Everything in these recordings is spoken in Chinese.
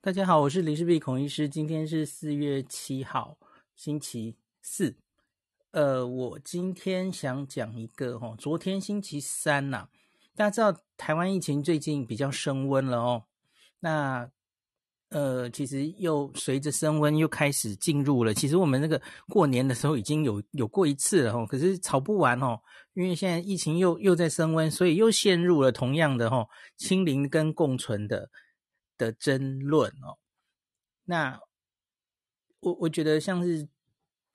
大家好，我是李世璧孔医师。今天是四月七号，星期四。呃，我今天想讲一个哦，昨天星期三呐，大家知道台湾疫情最近比较升温了哦。那呃，其实又随着升温又开始进入了。其实我们那个过年的时候已经有有过一次了哦，可是吵不完哦，因为现在疫情又又在升温，所以又陷入了同样的哦，清零跟共存的。的争论哦，那我我觉得像是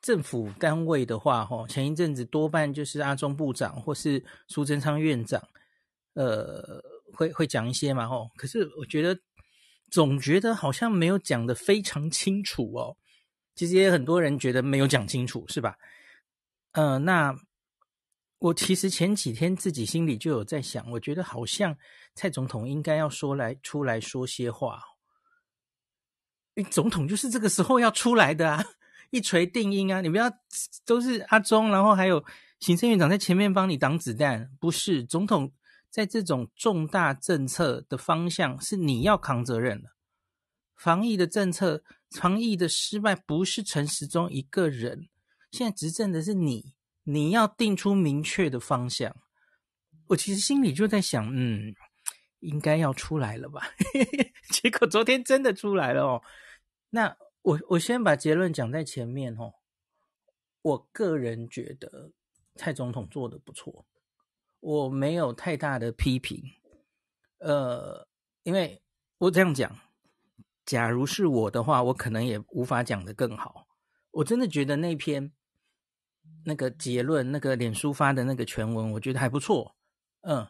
政府单位的话，吼，前一阵子多半就是阿中部长或是苏贞昌院长，呃，会会讲一些嘛，吼，可是我觉得总觉得好像没有讲的非常清楚哦，其实也很多人觉得没有讲清楚，是吧？嗯，那。我其实前几天自己心里就有在想，我觉得好像蔡总统应该要说来出来说些话。因为总统就是这个时候要出来的啊，一锤定音啊！你不要都是阿中，然后还有行政院长在前面帮你挡子弹，不是总统在这种重大政策的方向是你要扛责任的。防疫的政策，防疫的失败不是陈时中一个人，现在执政的是你。你要定出明确的方向。我其实心里就在想，嗯，应该要出来了吧？结果昨天真的出来了哦。那我我先把结论讲在前面哦。我个人觉得蔡总统做的不错，我没有太大的批评。呃，因为我这样讲，假如是我的话，我可能也无法讲得更好。我真的觉得那篇。那个结论，那个脸书发的那个全文，我觉得还不错。嗯，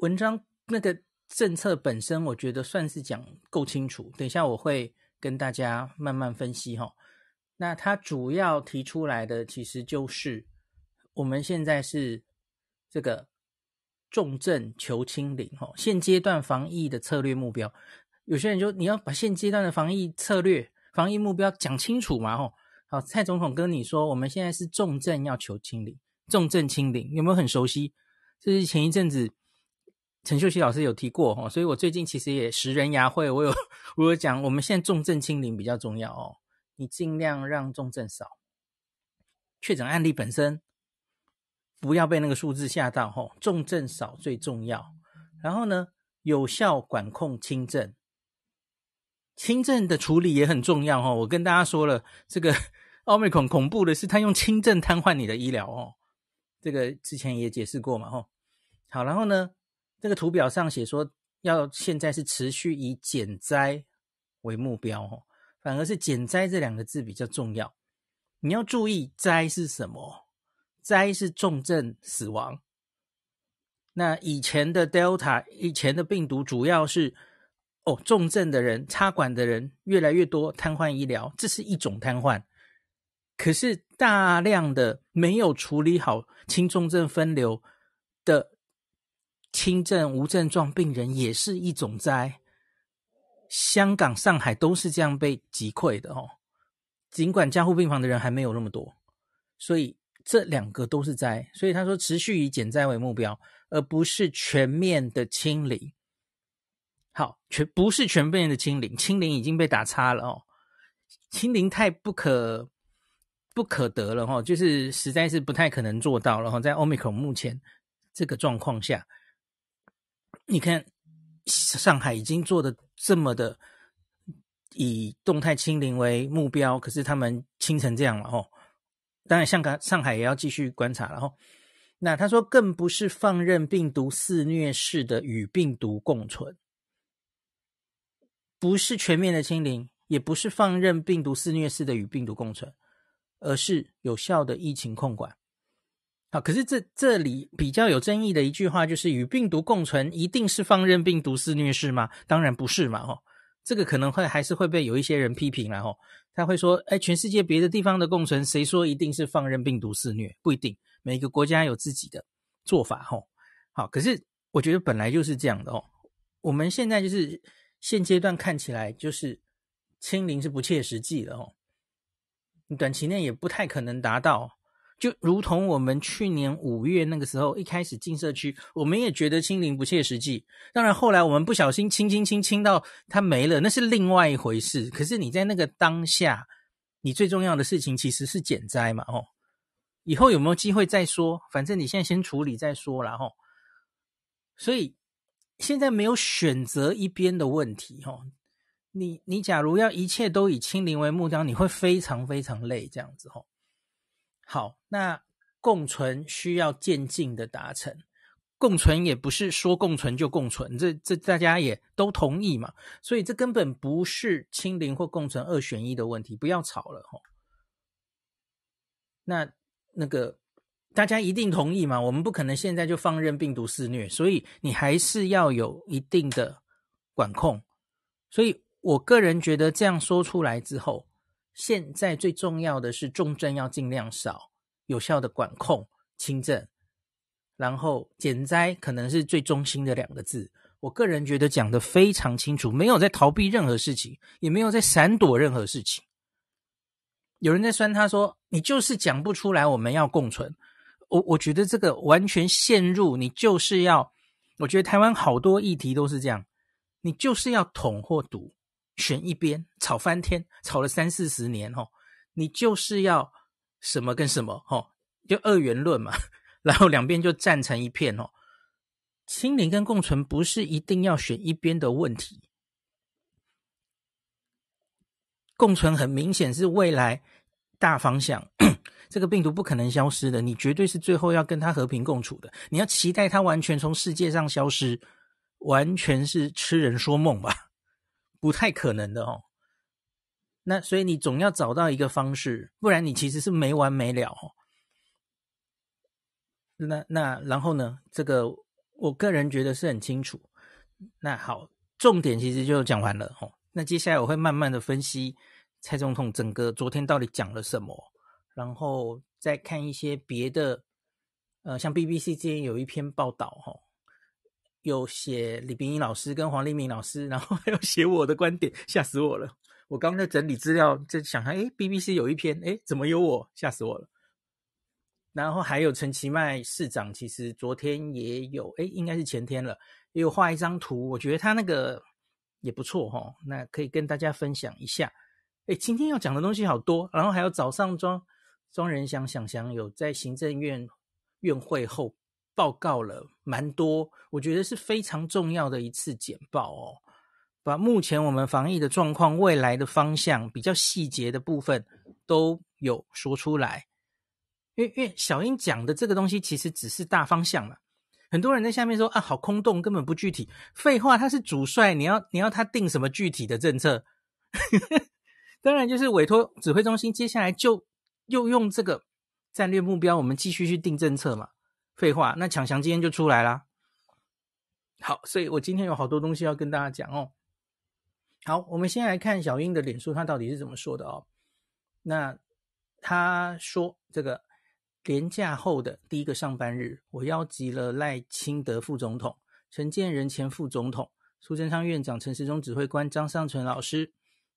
文章那个政策本身，我觉得算是讲够清楚。等一下我会跟大家慢慢分析哈。那他主要提出来的其实就是我们现在是这个重症求清零哈，现阶段防疫的策略目标。有些人就你要把现阶段的防疫策略、防疫目标讲清楚嘛吼。蔡总统跟你说，我们现在是重症要求清零，重症清零有没有很熟悉？这是前一阵子陈秀熙老师有提过哦，所以我最近其实也识人牙慧，我有 我有讲，我们现在重症清零比较重要哦，你尽量让重症少，确诊案例本身不要被那个数字吓到哦，重症少最重要。然后呢，有效管控轻症，轻症的处理也很重要哦。我跟大家说了这个。奥密克戎恐怖的是，他用轻症瘫痪你的医疗哦，这个之前也解释过嘛吼。好，然后呢，这个图表上写说要现在是持续以减灾为目标哦，反而是减灾这两个字比较重要。你要注意，灾是什么？灾是重症死亡。那以前的 Delta 以前的病毒主要是哦重症的人插管的人越来越多，瘫痪医疗，这是一种瘫痪。可是大量的没有处理好轻重症分流的轻症无症状病人也是一种灾。香港、上海都是这样被击溃的哦。尽管加护病房的人还没有那么多，所以这两个都是灾。所以他说，持续以减灾为目标，而不是全面的清零。好，全不是全面的清零，清零已经被打叉了哦。清零太不可。不可得了哈，就是实在是不太可能做到。了哈，在 Omicron 目前这个状况下，你看上海已经做的这么的以动态清零为目标，可是他们清成这样了哈。当然，香港、上海也要继续观察。了哈。那他说更不是放任病毒肆虐式的与病毒共存，不是全面的清零，也不是放任病毒肆虐式的与病毒共存。而是有效的疫情控管，好，可是这这里比较有争议的一句话就是“与病毒共存一定是放任病毒肆虐”是吗？当然不是嘛，哦，这个可能会还是会被有一些人批评了，哈，他会说：“哎，全世界别的地方的共存，谁说一定是放任病毒肆虐？不一定，每个国家有自己的做法，哦。好，可是我觉得本来就是这样的，哦，我们现在就是现阶段看起来就是清零是不切实际的，哦。短期内也不太可能达到，就如同我们去年五月那个时候一开始进社区，我们也觉得清零不切实际。当然后来我们不小心清清清清到它没了，那是另外一回事。可是你在那个当下，你最重要的事情其实是减灾嘛，哦。以后有没有机会再说？反正你现在先处理再说，然哦。所以现在没有选择一边的问题，哦。你你假如要一切都以清零为目标，你会非常非常累这样子吼。好，那共存需要渐进的达成，共存也不是说共存就共存，这这大家也都同意嘛。所以这根本不是清零或共存二选一的问题，不要吵了吼。那那个大家一定同意嘛，我们不可能现在就放任病毒肆虐，所以你还是要有一定的管控，所以。我个人觉得这样说出来之后，现在最重要的是重症要尽量少，有效的管控轻症，然后减灾可能是最中心的两个字。我个人觉得讲的非常清楚，没有在逃避任何事情，也没有在闪躲任何事情。有人在酸他说你就是讲不出来我们要共存，我我觉得这个完全陷入你就是要，我觉得台湾好多议题都是这样，你就是要捅或堵。选一边，吵翻天，吵了三四十年吼，你就是要什么跟什么吼，就二元论嘛，然后两边就站成一片哦。清零跟共存不是一定要选一边的问题，共存很明显是未来大方向，这个病毒不可能消失的，你绝对是最后要跟它和平共处的，你要期待它完全从世界上消失，完全是痴人说梦吧。不太可能的哦，那所以你总要找到一个方式，不然你其实是没完没了。那那然后呢？这个我个人觉得是很清楚。那好，重点其实就讲完了哦。那接下来我会慢慢的分析蔡总统整个昨天到底讲了什么，然后再看一些别的。呃，像 BBC 之前有一篇报道哈。有写李冰英老师跟黄立明老师，然后还有写我的观点，吓死我了！我刚在整理资料，在想，哎，B B C 有一篇，哎，怎么有我？吓死我了！然后还有陈其迈市长，其实昨天也有，哎，应该是前天了，也有画一张图，我觉得他那个也不错哈，那可以跟大家分享一下。哎，今天要讲的东西好多，然后还有早上庄庄仁祥想祥有在行政院院会后。报告了蛮多，我觉得是非常重要的一次简报哦，把目前我们防疫的状况、未来的方向比较细节的部分都有说出来。因为因为小英讲的这个东西其实只是大方向嘛，很多人在下面说啊好空洞，根本不具体。废话，他是主帅，你要你要他定什么具体的政策？当然就是委托指挥中心，接下来就又用这个战略目标，我们继续去定政策嘛。废话，那抢翔今天就出来啦。好，所以我今天有好多东西要跟大家讲哦。好，我们先来看小英的脸书，他到底是怎么说的哦？那他说，这个连假后的第一个上班日，我邀集了赖清德副总统、陈建仁前副总统、苏贞昌院长、陈时中指挥官、张尚存老师、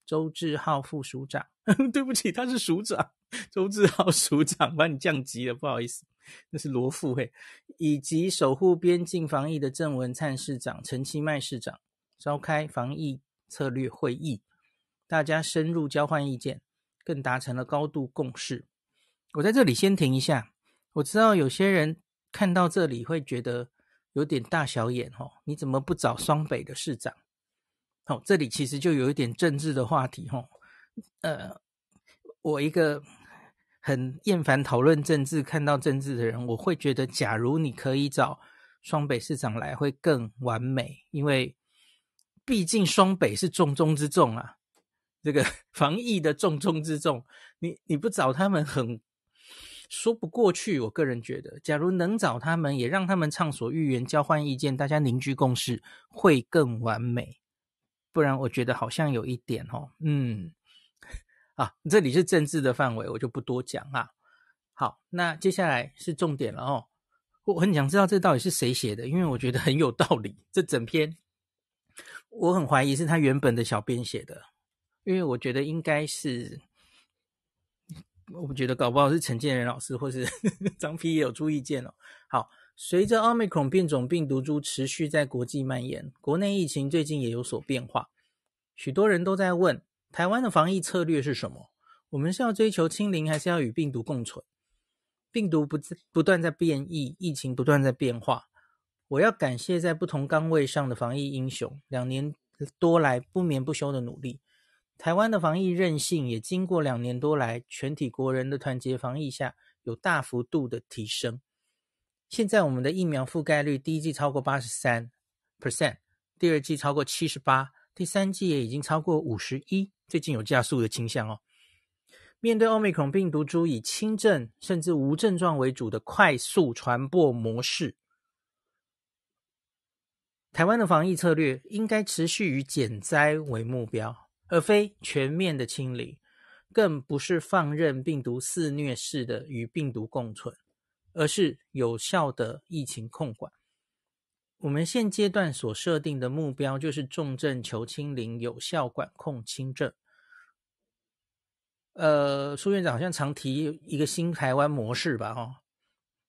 周志浩副署长。对不起，他是署长，周志浩署长，把你降级了，不好意思。那是罗富诶，以及守护边境防疫的郑文灿市长、陈其迈市长召开防疫策略会议，大家深入交换意见，更达成了高度共识。我在这里先停一下，我知道有些人看到这里会觉得有点大小眼吼，你怎么不找双北的市长？好，这里其实就有一点政治的话题吼，呃，我一个。很厌烦讨论政治，看到政治的人，我会觉得，假如你可以找双北市长来，会更完美，因为毕竟双北是重中之重啊，这个 防疫的重中之重，你你不找他们很说不过去。我个人觉得，假如能找他们，也让他们畅所欲言，交换意见，大家凝聚共识，会更完美。不然，我觉得好像有一点哦，嗯。啊，这里是政治的范围，我就不多讲啊。好，那接下来是重点了哦。我很想知道这到底是谁写的，因为我觉得很有道理。这整篇，我很怀疑是他原本的小编写的，因为我觉得应该是，我不觉得搞不好是陈建仁老师或是 张皮也有注意见哦。好，随着奥密克戎变种病毒株持续在国际蔓延，国内疫情最近也有所变化，许多人都在问。台湾的防疫策略是什么？我们是要追求清零，还是要与病毒共存？病毒不不断在变异，疫情不断在变化。我要感谢在不同岗位上的防疫英雄，两年多来不眠不休的努力。台湾的防疫韧性也经过两年多来全体国人的团结防疫下，有大幅度的提升。现在我们的疫苗覆盖率第一季超过八十三 percent，第二季超过七十八。第三季也已经超过五十一，最近有加速的倾向哦。面对奥密克戎病毒株以轻症甚至无症状为主的快速传播模式，台湾的防疫策略应该持续以减灾为目标，而非全面的清理，更不是放任病毒肆虐式的与病毒共存，而是有效的疫情控管。我们现阶段所设定的目标就是重症求清零，有效管控轻症。呃，苏院长好像常提一个新台湾模式吧？哈，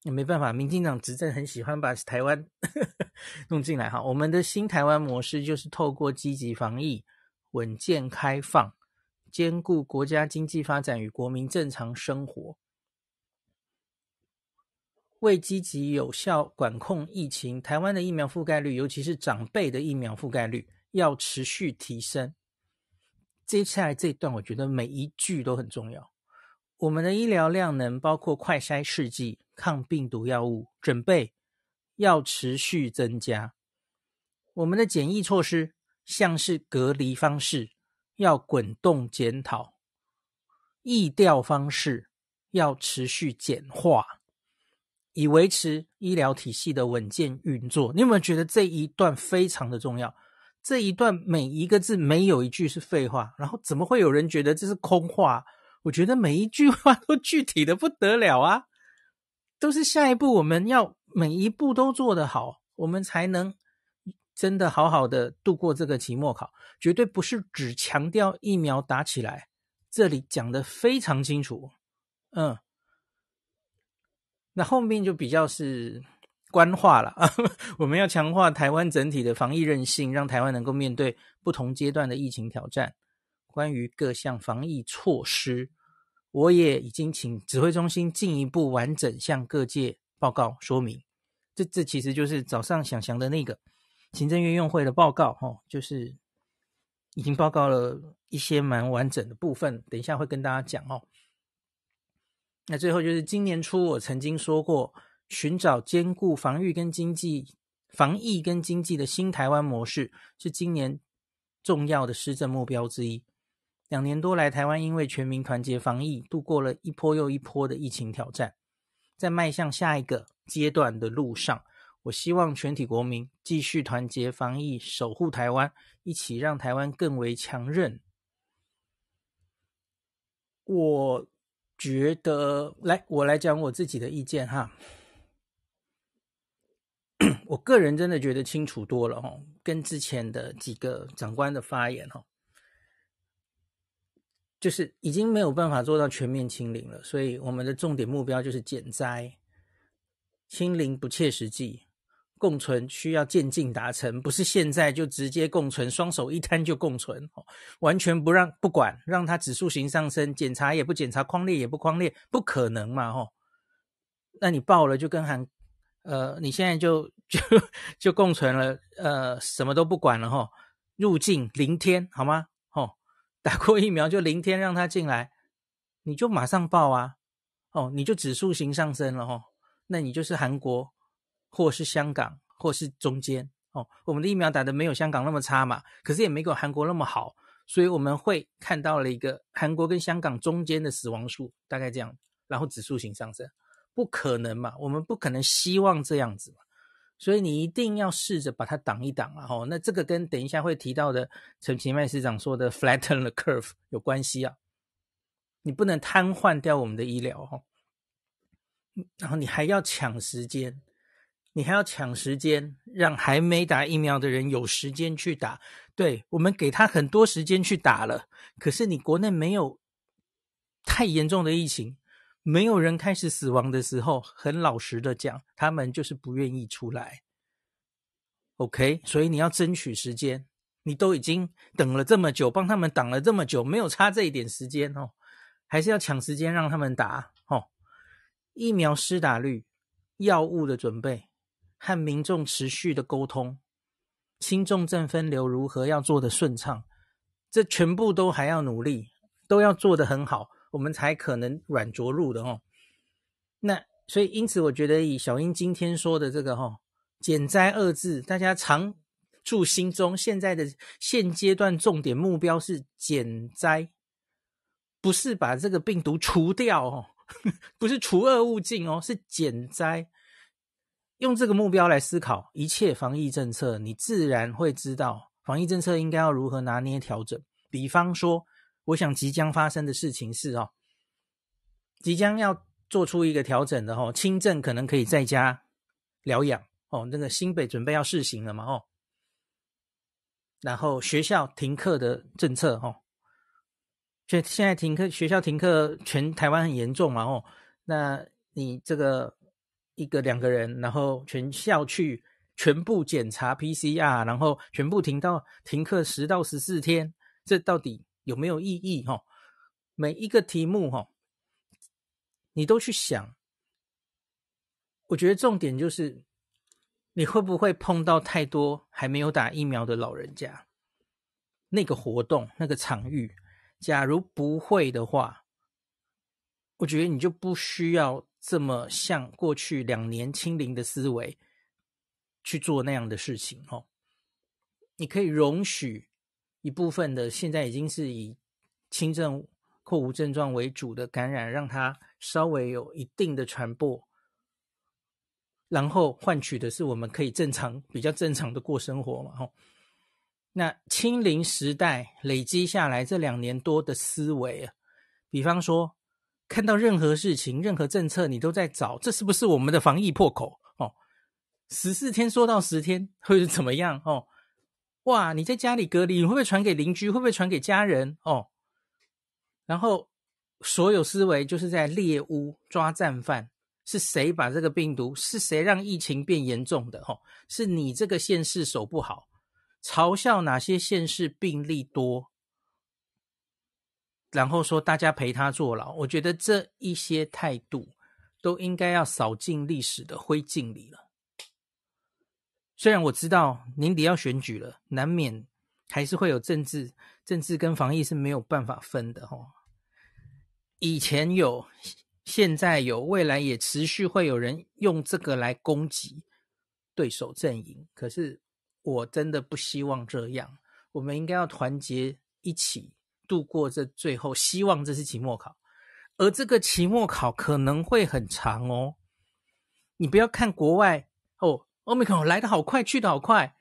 也没办法，民进党执政很喜欢把台湾 弄进来。哈，我们的新台湾模式就是透过积极防疫、稳健开放，兼顾国家经济发展与国民正常生活。为积极有效管控疫情，台湾的疫苗覆盖率，尤其是长辈的疫苗覆盖率，要持续提升。接下来这一段，我觉得每一句都很重要。我们的医疗量能，包括快筛试剂、抗病毒药物准备，要持续增加。我们的检疫措施，像是隔离方式，要滚动检讨；，疫调方式，要持续简化。以维持医疗体系的稳健运作，你有没有觉得这一段非常的重要？这一段每一个字没有一句是废话，然后怎么会有人觉得这是空话？我觉得每一句话都具体的不得了啊，都是下一步我们要每一步都做得好，我们才能真的好好的度过这个期末考，绝对不是只强调疫苗打起来，这里讲的非常清楚，嗯。那后面就比较是官话了啊，我们要强化台湾整体的防疫韧性，让台湾能够面对不同阶段的疫情挑战。关于各项防疫措施，我也已经请指挥中心进一步完整向各界报告说明。这这其实就是早上想祥的那个行政院用会的报告哈，就是已经报告了一些蛮完整的部分，等一下会跟大家讲哦。那最后就是今年初，我曾经说过，寻找兼顾防御跟经济、防疫跟经济的新台湾模式，是今年重要的施政目标之一。两年多来，台湾因为全民团结防疫，度过了一波又一波的疫情挑战，在迈向下一个阶段的路上，我希望全体国民继续团结防疫，守护台湾，一起让台湾更为强韧。我。觉得来，我来讲我自己的意见哈。我个人真的觉得清楚多了哈，跟之前的几个长官的发言哈，就是已经没有办法做到全面清零了，所以我们的重点目标就是减灾，清零不切实际。共存需要渐进达成，不是现在就直接共存，双手一摊就共存，完全不让不管，让它指数型上升，检查也不检查，框列也不框列，不可能嘛吼？那你报了就跟韩，呃，你现在就 就就共存了，呃，什么都不管了吼，入境零天好吗？吼，打过疫苗就零天让他进来，你就马上报啊，哦，你就指数型上升了吼，那你就是韩国。或是香港，或是中间哦，我们的疫苗打的没有香港那么差嘛，可是也没有韩国那么好，所以我们会看到了一个韩国跟香港中间的死亡数大概这样，然后指数型上升，不可能嘛，我们不可能希望这样子嘛，所以你一定要试着把它挡一挡啊，哦，那这个跟等一下会提到的陈奇麦市长说的 flatten the curve 有关系啊，你不能瘫痪掉我们的医疗哦，然后你还要抢时间。你还要抢时间，让还没打疫苗的人有时间去打。对我们给他很多时间去打了，可是你国内没有太严重的疫情，没有人开始死亡的时候，很老实的讲，他们就是不愿意出来。OK，所以你要争取时间，你都已经等了这么久，帮他们挡了这么久，没有差这一点时间哦，还是要抢时间让他们打哦。疫苗施打率，药物的准备。和民众持续的沟通，轻重症分流如何要做的顺畅，这全部都还要努力，都要做的很好，我们才可能软着陆的哦。那所以因此，我觉得以小英今天说的这个“哈减灾”二字，大家常住心中。现在的现阶段重点目标是减灾，不是把这个病毒除掉哦，不是除恶务尽哦，是减灾。用这个目标来思考一切防疫政策，你自然会知道防疫政策应该要如何拿捏调整。比方说，我想即将发生的事情是哦，即将要做出一个调整的哦，轻症可能可以在家疗养哦，那个新北准备要试行了嘛哦，然后学校停课的政策哦，就现在停课，学校停课全台湾很严重嘛哦，那你这个。一个两个人，然后全校去全部检查 PCR，然后全部停到停课十到十四天，这到底有没有意义？哈，每一个题目哈，你都去想。我觉得重点就是，你会不会碰到太多还没有打疫苗的老人家？那个活动那个场域，假如不会的话，我觉得你就不需要。这么像过去两年清零的思维去做那样的事情哦，你可以容许一部分的现在已经是以轻症或无症状为主的感染，让它稍微有一定的传播，然后换取的是我们可以正常、比较正常的过生活嘛？哦，那清零时代累积下来这两年多的思维啊，比方说。看到任何事情、任何政策，你都在找这是不是我们的防疫破口？哦，十四天说到十天会是怎么样？哦，哇！你在家里隔离，你会不会传给邻居？会不会传给家人？哦，然后所有思维就是在猎屋抓战犯，是谁把这个病毒？是谁让疫情变严重的？哦，是你这个县市守不好，嘲笑哪些县市病例多？然后说大家陪他坐牢，我觉得这一些态度都应该要扫进历史的灰烬里了。虽然我知道年底要选举了，难免还是会有政治、政治跟防疫是没有办法分的吼。以前有，现在有，未来也持续会有人用这个来攻击对手阵营。可是我真的不希望这样，我们应该要团结一起。度过这最后，希望这是期末考，而这个期末考可能会很长哦。你不要看国外哦 o m e 来的好快，去的好快，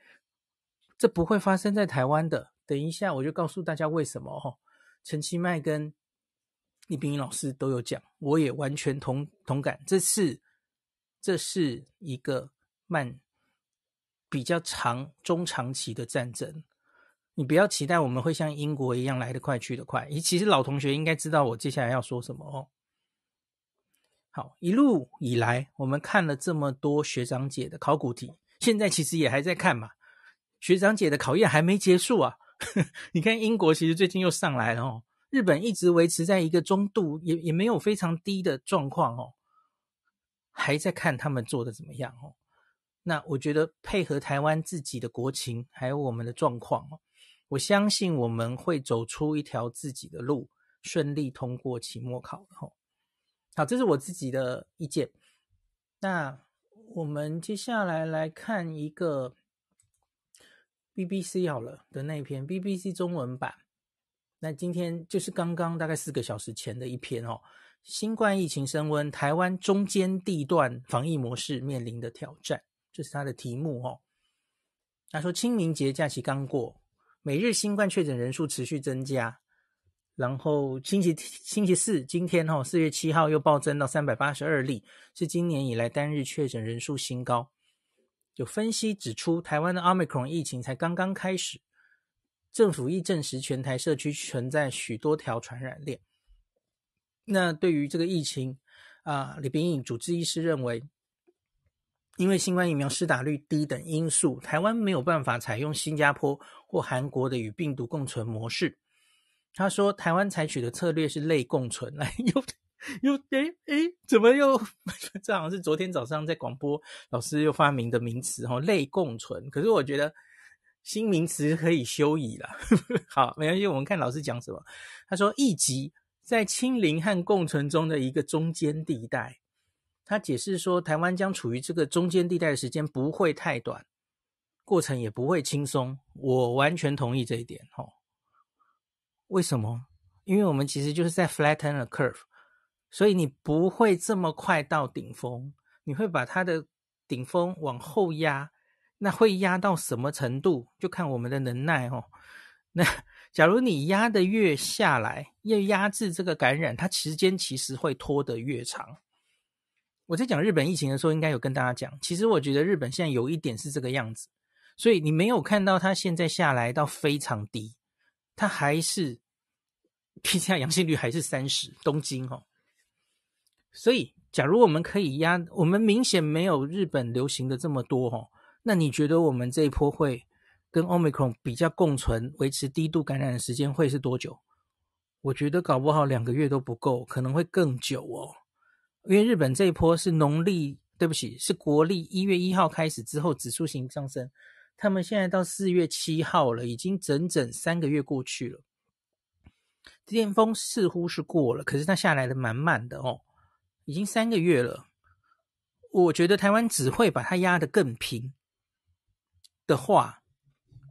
这不会发生在台湾的。等一下我就告诉大家为什么哦。陈其迈跟李冰冰老师都有讲，我也完全同同感。这次这是一个慢、比较长、中长期的战争。你不要期待我们会像英国一样来得快去得快。其实老同学应该知道我接下来要说什么哦。好，一路以来我们看了这么多学长姐的考古题，现在其实也还在看嘛。学长姐的考验还没结束啊！你看英国其实最近又上来了哦，日本一直维持在一个中度，也也没有非常低的状况哦，还在看他们做的怎么样哦。那我觉得配合台湾自己的国情，还有我们的状况哦。我相信我们会走出一条自己的路，顺利通过期末考。哦，好，这是我自己的意见。那我们接下来来看一个 BBC 好了的那篇 BBC 中文版。那今天就是刚刚大概四个小时前的一篇哦，新冠疫情升温，台湾中间地段防疫模式面临的挑战，这是它的题目哦。他说清明节假期刚过。每日新冠确诊人数持续增加，然后星期星期四，今天哦，四月七号又暴增到三百八十二例，是今年以来单日确诊人数新高。有分析指出，台湾的 Omicron 疫情才刚刚开始，政府亦证实全台社区存在许多条传染链。那对于这个疫情，啊，李秉颖主治医师认为。因为新冠疫苗施打率低等因素，台湾没有办法采用新加坡或韩国的与病毒共存模式。他说，台湾采取的策略是类共存。哎，又又诶哎，怎么又？这好像是昨天早上在广播老师又发明的名词哈，类共存。可是我觉得新名词可以休矣了。好，没关系，我们看老师讲什么。他说，一级在清零和共存中的一个中间地带。他解释说，台湾将处于这个中间地带的时间不会太短，过程也不会轻松。我完全同意这一点。哦。为什么？因为我们其实就是在 flatten a curve，所以你不会这么快到顶峰，你会把它的顶峰往后压。那会压到什么程度，就看我们的能耐。哦。那假如你压的越下来，越压制这个感染，它时间其实会拖得越长。我在讲日本疫情的时候，应该有跟大家讲，其实我觉得日本现在有一点是这个样子，所以你没有看到它现在下来到非常低，它还是 PCR 阳性率还是三十，东京哦。所以，假如我们可以压，我们明显没有日本流行的这么多哦，那你觉得我们这一波会跟 omicron 比较共存，维持低度感染的时间会是多久？我觉得搞不好两个月都不够，可能会更久哦。因为日本这一波是农历，对不起，是国历一月一号开始之后指数型上升，他们现在到四月七号了，已经整整三个月过去了。巅峰似乎是过了，可是它下来的满满的哦，已经三个月了。我觉得台湾只会把它压得更平的话，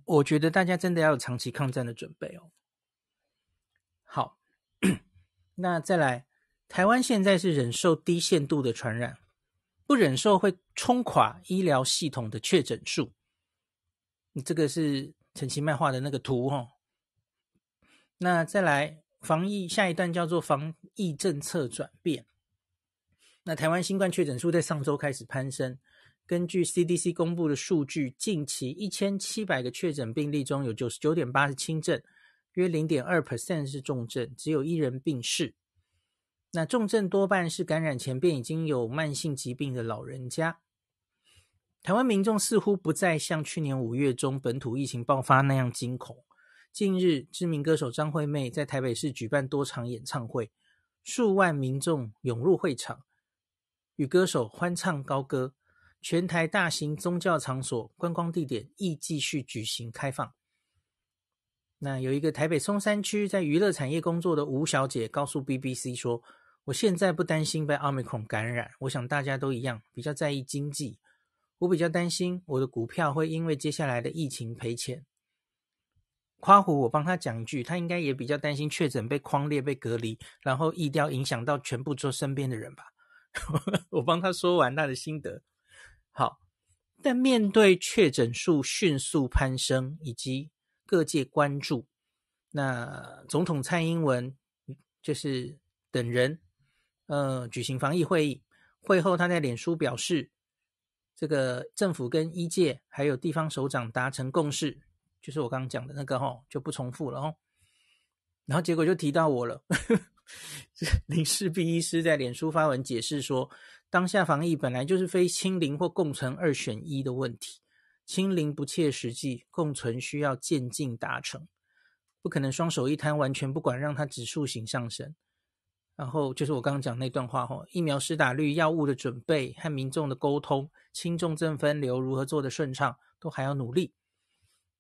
我觉得大家真的要有长期抗战的准备哦。好，那再来。台湾现在是忍受低限度的传染，不忍受会冲垮医疗系统的确诊数。这个是陈其迈画的那个图哈。那再来防疫下一段叫做防疫政策转变。那台湾新冠确诊数在上周开始攀升，根据 CDC 公布的数据，近期一千七百个确诊病例中有九十九点八是轻症，约零点二 percent 是重症，只有一人病逝。那重症多半是感染前便已经有慢性疾病的老人家。台湾民众似乎不再像去年五月中本土疫情爆发那样惊恐。近日，知名歌手张惠妹在台北市举办多场演唱会，数万民众涌入会场，与歌手欢唱高歌。全台大型宗教场所、观光地点亦继续举行开放。那有一个台北松山区在娱乐产业工作的吴小姐告诉 BBC 说。我现在不担心被奥密克戎感染，我想大家都一样，比较在意经济。我比较担心我的股票会因为接下来的疫情赔钱。夸虎，我帮他讲一句，他应该也比较担心确诊被框列、被隔离，然后疫调影响到全部周身边的人吧。我帮他说完他的心得。好，但面对确诊数迅速攀升以及各界关注，那总统蔡英文就是等人。呃，举行防疫会议，会后他在脸书表示，这个政府跟医界还有地方首长达成共识，就是我刚刚讲的那个哈，就不重复了哦。然后结果就提到我了，林氏弼医师在脸书发文解释说，当下防疫本来就是非清零或共存二选一的问题，清零不切实际，共存需要渐进达成，不可能双手一摊完全不管，让它指数型上升。然后就是我刚刚讲那段话哈，疫苗施打率、药物的准备和民众的沟通、轻重症分流如何做的顺畅，都还要努力。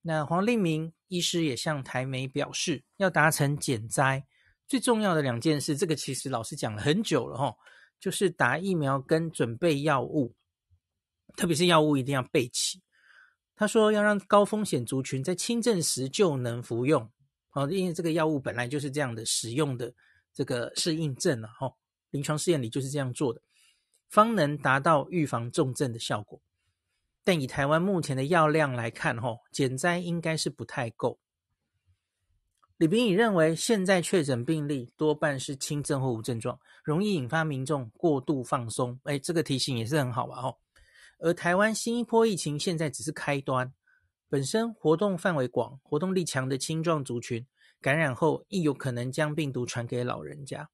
那黄立明医师也向台媒表示，要达成减灾最重要的两件事，这个其实老师讲了很久了哈，就是打疫苗跟准备药物，特别是药物一定要备齐。他说要让高风险族群在轻症时就能服用，好，因为这个药物本来就是这样的使用的。这个是应症了哈，临床试验里就是这样做的，方能达到预防重症的效果。但以台湾目前的药量来看，哈，减灾应该是不太够。李斌也认为，现在确诊病例多半是轻症或无症状，容易引发民众过度放松。哎，这个提醒也是很好吧，哦，而台湾新一波疫情现在只是开端，本身活动范围广、活动力强的青壮族群。感染后，亦有可能将病毒传给老人家。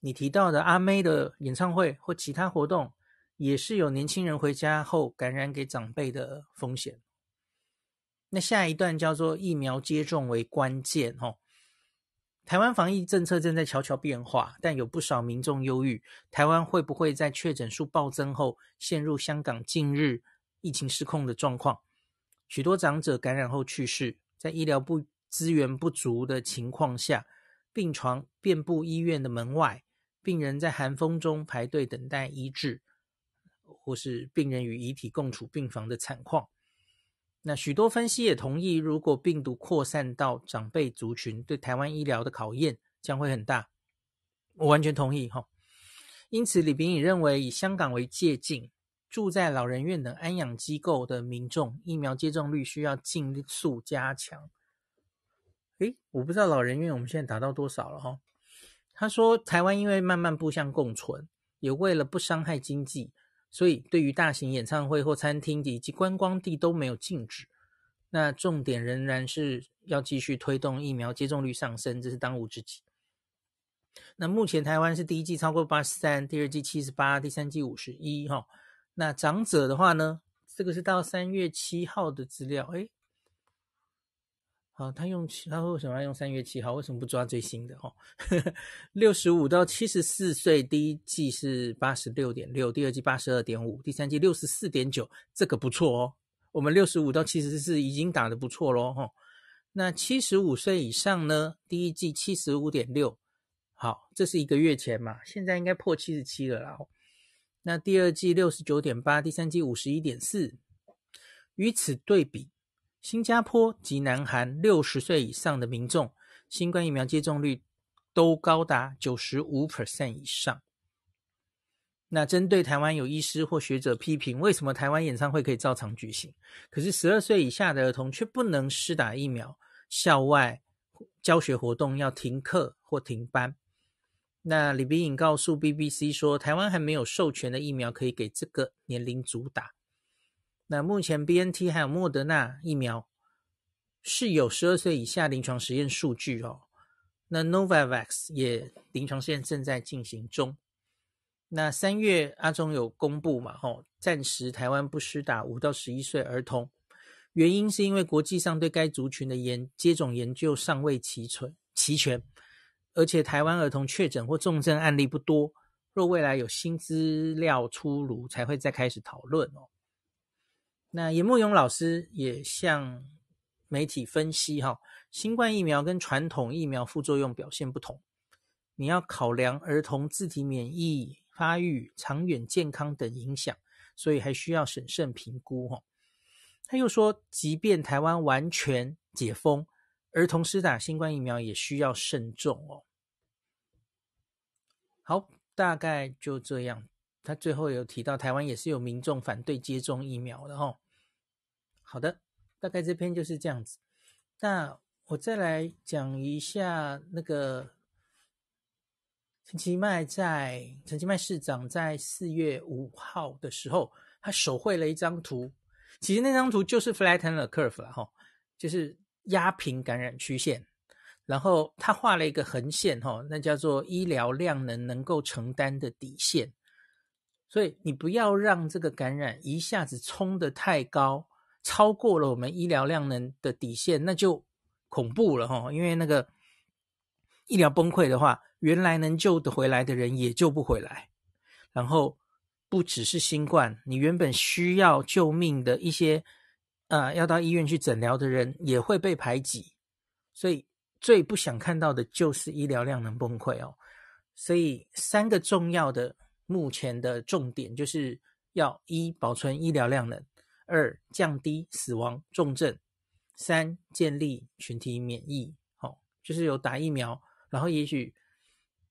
你提到的阿妹的演唱会或其他活动，也是有年轻人回家后感染给长辈的风险。那下一段叫做“疫苗接种为关键”哦。台湾防疫政策正在悄悄变化，但有不少民众忧郁：台湾会不会在确诊数暴增后，陷入香港近日疫情失控的状况？许多长者感染后去世，在医疗不资源不足的情况下，病床遍布医院的门外，病人在寒风中排队等待医治，或是病人与遗体共处病房的惨况。那许多分析也同意，如果病毒扩散到长辈族群，对台湾医疗的考验将会很大。我完全同意哈。因此，李炳义认为，以香港为借鉴，住在老人院等安养机构的民众，疫苗接种率需要尽速加强。诶，我不知道老人院我们现在达到多少了哈？他说，台湾因为慢慢步向共存，也为了不伤害经济，所以对于大型演唱会或餐厅以及观光地都没有禁止。那重点仍然是要继续推动疫苗接种率上升，这是当务之急。那目前台湾是第一季超过八十三，第二季七十八，第三季五十一哈。那长者的话呢？这个是到三月七号的资料。诶，好，他用七，他为什么要用三月七号？为什么不抓最新的？哈，六十五到七十四岁，第一季是八十六点六，第二季八十二点五，第三季六十四点九，这个不错哦。我们六十五到七十四已经打得不错喽，哈。那七十五岁以上呢？第一季七十五点六，好，这是一个月前嘛，现在应该破七十七了。然后，那第二季六十九点八，第三季五十一点四，与此对比。新加坡及南韩六十岁以上的民众，新冠疫苗接种率都高达九十五 percent 以上。那针对台湾有医师或学者批评，为什么台湾演唱会可以照常举行，可是十二岁以下的儿童却不能施打疫苗，校外教学活动要停课或停班？那李碧颖告诉 BBC 说，台湾还没有授权的疫苗可以给这个年龄组打。那目前 B N T 还有莫德纳疫苗是有十二岁以下临床实验数据哦。那 Novavax 也临床实验正在进行中。那三月阿中有公布嘛？吼，暂时台湾不施打五到十一岁儿童，原因是因为国际上对该族群的研接种研究尚未齐全齐全，而且台湾儿童确诊或重症案例不多。若未来有新资料出炉，才会再开始讨论哦。那严慕勇老师也向媒体分析，哈，新冠疫苗跟传统疫苗副作用表现不同，你要考量儿童自体免疫发育、长远健康等影响，所以还需要审慎评估，哈。他又说，即便台湾完全解封，儿童施打新冠疫苗也需要慎重哦。好，大概就这样。他最后有提到，台湾也是有民众反对接种疫苗的，哈。好的，大概这篇就是这样子。那我再来讲一下那个陈其迈在陈其迈市长在四月五号的时候，他手绘了一张图。其实那张图就是 flatten the curve 啊，哈，就是压平感染曲线。然后他画了一个横线，哈，那叫做医疗量能能够承担的底线。所以你不要让这个感染一下子冲得太高。超过了我们医疗量能的底线，那就恐怖了哈，因为那个医疗崩溃的话，原来能救得回来的人也救不回来，然后不只是新冠，你原本需要救命的一些呃要到医院去诊疗的人也会被排挤，所以最不想看到的就是医疗量能崩溃哦，所以三个重要的目前的重点就是要一保存医疗量能。二降低死亡重症，三建立群体免疫，好，就是有打疫苗，然后也许，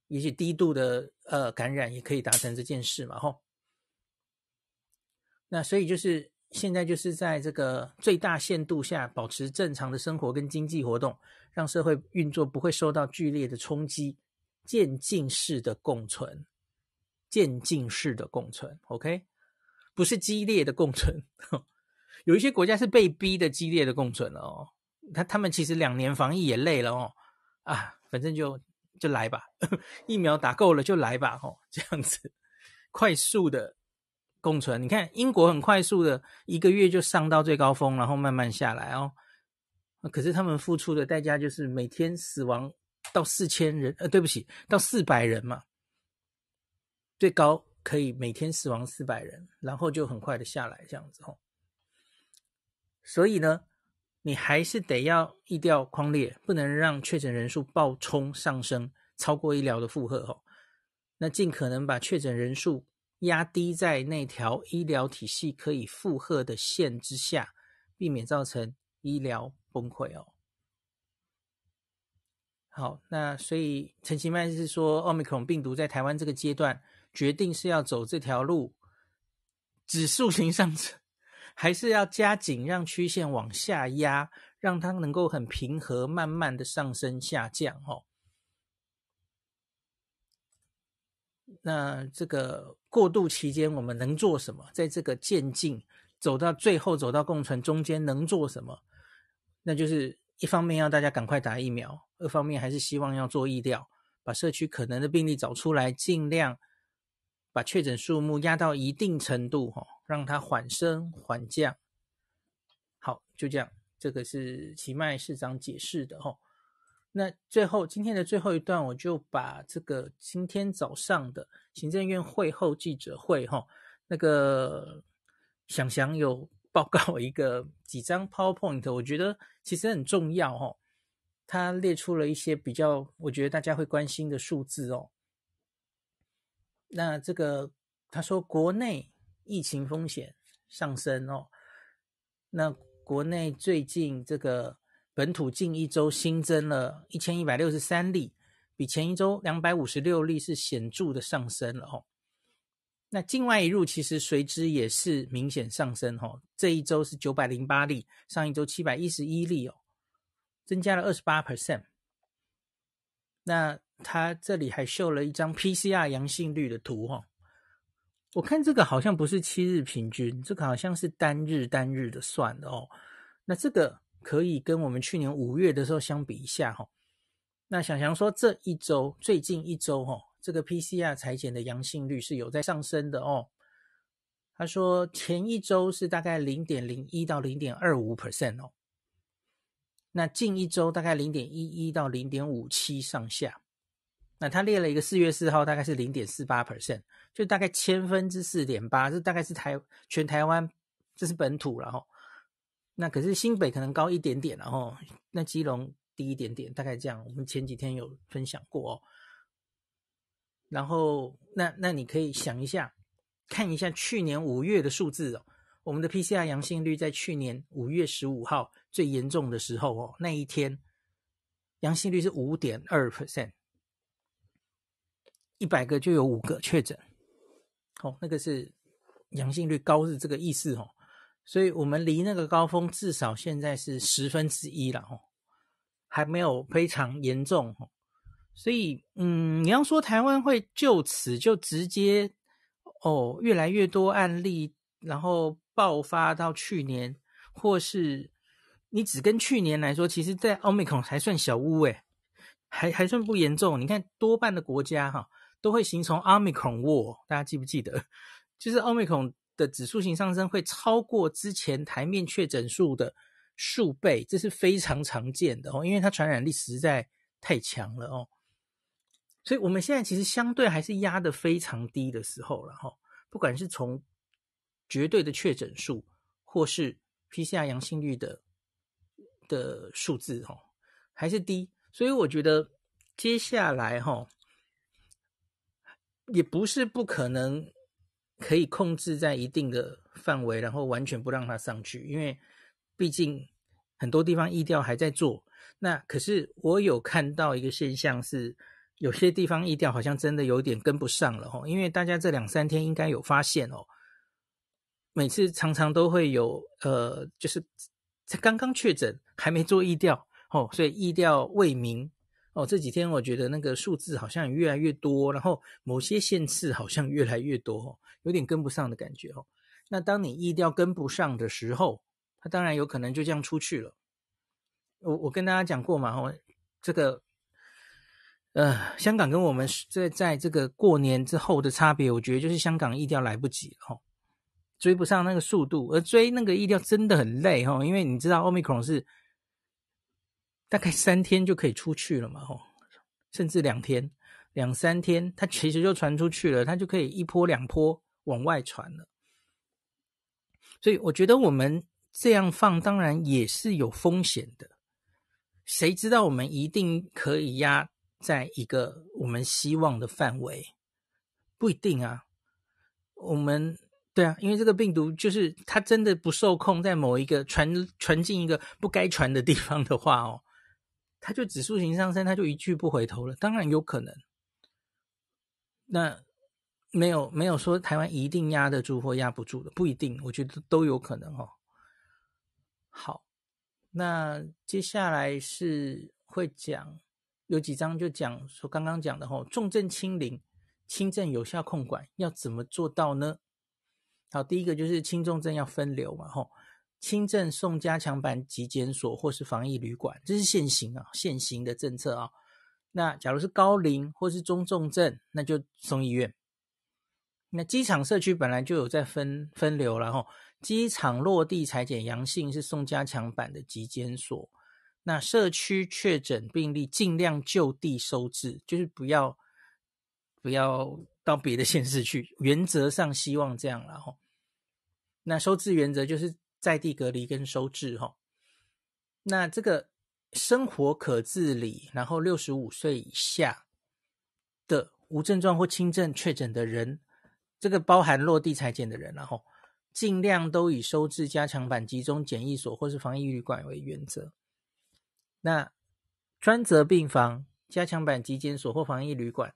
也许低度的呃感染也可以达成这件事嘛，吼。那所以就是现在就是在这个最大限度下保持正常的生活跟经济活动，让社会运作不会受到剧烈的冲击，渐进式的共存，渐进式的共存，OK。不是激烈的共存，有一些国家是被逼的激烈的共存哦。他他们其实两年防疫也累了哦，啊，反正就就来吧，疫苗打够了就来吧，哦，这样子快速的共存。你看英国很快速的一个月就上到最高峰，然后慢慢下来哦。可是他们付出的代价就是每天死亡到四千人，呃，对不起，到四百人嘛，最高。可以每天死亡四百人，然后就很快的下来这样子哦。所以呢，你还是得要疫调框列，不能让确诊人数暴冲上升，超过医疗的负荷哦。那尽可能把确诊人数压低在那条医疗体系可以负荷的线之下，避免造成医疗崩溃哦。好，那所以陈其迈是说，奥密克戎病毒在台湾这个阶段。决定是要走这条路，指数型上升，还是要加紧让曲线往下压，让它能够很平和，慢慢的上升下降。哦，那这个过渡期间我们能做什么？在这个渐进走到最后走到共存中间能做什么？那就是一方面要大家赶快打疫苗，二方面还是希望要做疫调，把社区可能的病例找出来，尽量。把确诊数目压到一定程度，哈，让它缓升缓降。好，就这样。这个是奇迈市长解释的，哈。那最后今天的最后一段，我就把这个今天早上的行政院会后记者会，哈，那个想想有报告 一个几张 PowerPoint，我觉得其实很重要，哈。他列出了一些比较，我觉得大家会关心的数字哦。那这个，他说国内疫情风险上升哦。那国内最近这个本土近一周新增了一千一百六十三例，比前一周两百五十六例是显著的上升了哦。那境外一入其实随之也是明显上升哦。这一周是九百零八例，上一周七百一十一例哦，增加了二十八 percent。那他这里还秀了一张 PCR 阳性率的图哈，我看这个好像不是七日平均，这个好像是单日单日的算的哦。那这个可以跟我们去年五月的时候相比一下哈。那小想说这一周最近一周哈，这个 PCR 裁剪的阳性率是有在上升的哦。他说前一周是大概零点零一到零点二五 percent 哦。那近一周大概零点一一到零点五七上下，那他列了一个四月四号大概是零点四八 percent，就大概千分之四点八，这大概是台全台湾，这是本土，然后那可是新北可能高一点点，然后那基隆低一点点，大概这样，我们前几天有分享过哦。然后那那你可以想一下，看一下去年五月的数字哦。我们的 PCR 阳性率在去年五月十五号最严重的时候，哦，那一天阳性率是五点二 percent，一百个就有五个确诊，好，那个是阳性率高是这个意思哦，所以我们离那个高峰至少现在是十分之一了，哦，还没有非常严重，哦，所以，嗯，你要说台湾会就此就直接，哦，越来越多案例，然后。爆发到去年，或是你只跟去年来说，其实，在奥密孔还算小屋。哎，还还算不严重。你看，多半的国家哈都会形成奥密孔沃，大家记不记得？就是奥密孔的指数型上升会超过之前台面确诊数的数倍，这是非常常见的哦，因为它传染力实在太强了哦。所以，我们现在其实相对还是压得非常低的时候了哈，不管是从绝对的确诊数或是 PCR 阳性率的的数字，哦，还是低，所以我觉得接下来，哈，也不是不可能可以控制在一定的范围，然后完全不让它上去，因为毕竟很多地方疫调还在做。那可是我有看到一个现象是，有些地方疫调好像真的有点跟不上了，哦，因为大家这两三天应该有发现哦。每次常常都会有，呃，就是才刚刚确诊还没做疫调哦，所以疫调未明哦。这几天我觉得那个数字好像也越来越多，然后某些县市好像越来越多，有点跟不上的感觉哦。那当你疫调跟不上的时候，他当然有可能就这样出去了。我我跟大家讲过嘛，哦，这个呃，香港跟我们在在这个过年之后的差别，我觉得就是香港疫调来不及哦。追不上那个速度，而追那个疫苗真的很累哈，因为你知道奥密克戎是大概三天就可以出去了嘛，哦，甚至两天、两三天，它其实就传出去了，它就可以一波两波往外传了。所以我觉得我们这样放，当然也是有风险的。谁知道我们一定可以压在一个我们希望的范围？不一定啊，我们。对啊，因为这个病毒就是它真的不受控，在某一个传传进一个不该传的地方的话哦，它就指数型上升，它就一去不回头了。当然有可能，那没有没有说台湾一定压得住或压不住的，不一定，我觉得都有可能哦。好，那接下来是会讲有几章就讲说刚刚讲的吼，重症清零、轻症有效控管要怎么做到呢？好，第一个就是轻重症要分流嘛，吼，轻症送加强版疾检所或是防疫旅馆，这是现行啊，现行的政策啊。那假如是高龄或是中重症，那就送医院。那机场社区本来就有在分分流了，吼，机场落地裁剪阳性是送加强版的疾检所，那社区确诊病例尽量就地收治，就是不要不要到别的县市去，原则上希望这样，了吼。那收治原则就是在地隔离跟收治哈。那这个生活可自理，然后六十五岁以下的无症状或轻症确诊的人，这个包含落地裁剪的人，然后尽量都以收治加强版集中检疫所或是防疫旅馆为原则。那专责病房、加强版集检所或防疫旅馆，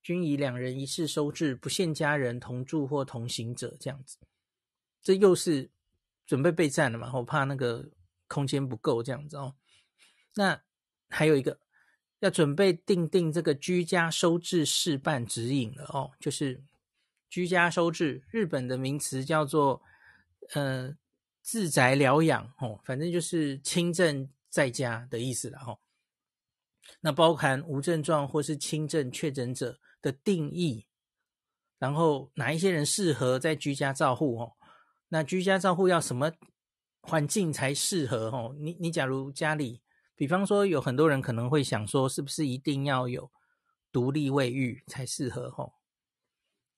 均以两人一室收治，不限家人同住或同行者这样子。这又是准备备战的嘛？我怕那个空间不够这样子哦。那还有一个要准备定定这个居家收治事办指引了哦，就是居家收治，日本的名词叫做呃自宅疗养哦，反正就是轻症在家的意思了哈。那包含无症状或是轻症确诊者的定义，然后哪一些人适合在居家照护哦？那居家照护要什么环境才适合？哦，你你假如家里，比方说有很多人可能会想说，是不是一定要有独立卫浴才适合？哦，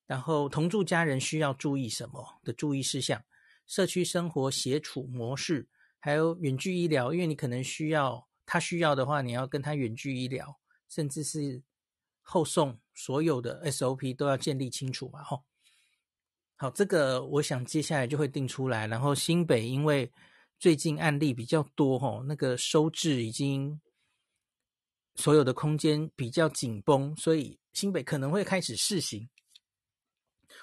然后同住家人需要注意什么的注意事项？社区生活协处模式，还有远距医疗，因为你可能需要他需要的话，你要跟他远距医疗，甚至是后送，所有的 SOP 都要建立清楚嘛？哦。好，这个我想接下来就会定出来。然后新北因为最近案例比较多，吼，那个收治已经所有的空间比较紧绷，所以新北可能会开始试行。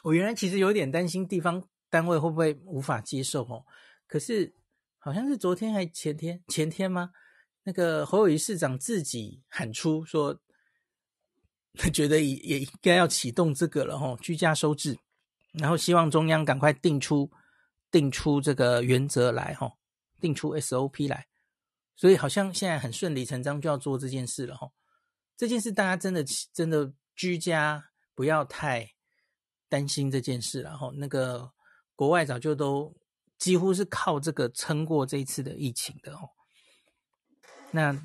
我原来其实有点担心地方单位会不会无法接受，吼，可是好像是昨天还前天前天吗？那个侯友谊市长自己喊出说，他 觉得也也应该要启动这个了，吼，居家收治。然后希望中央赶快定出定出这个原则来，哈，定出 SOP 来，所以好像现在很顺理成章就要做这件事了，哈。这件事大家真的真的居家不要太担心这件事，然哈。那个国外早就都几乎是靠这个撑过这一次的疫情的，哦。那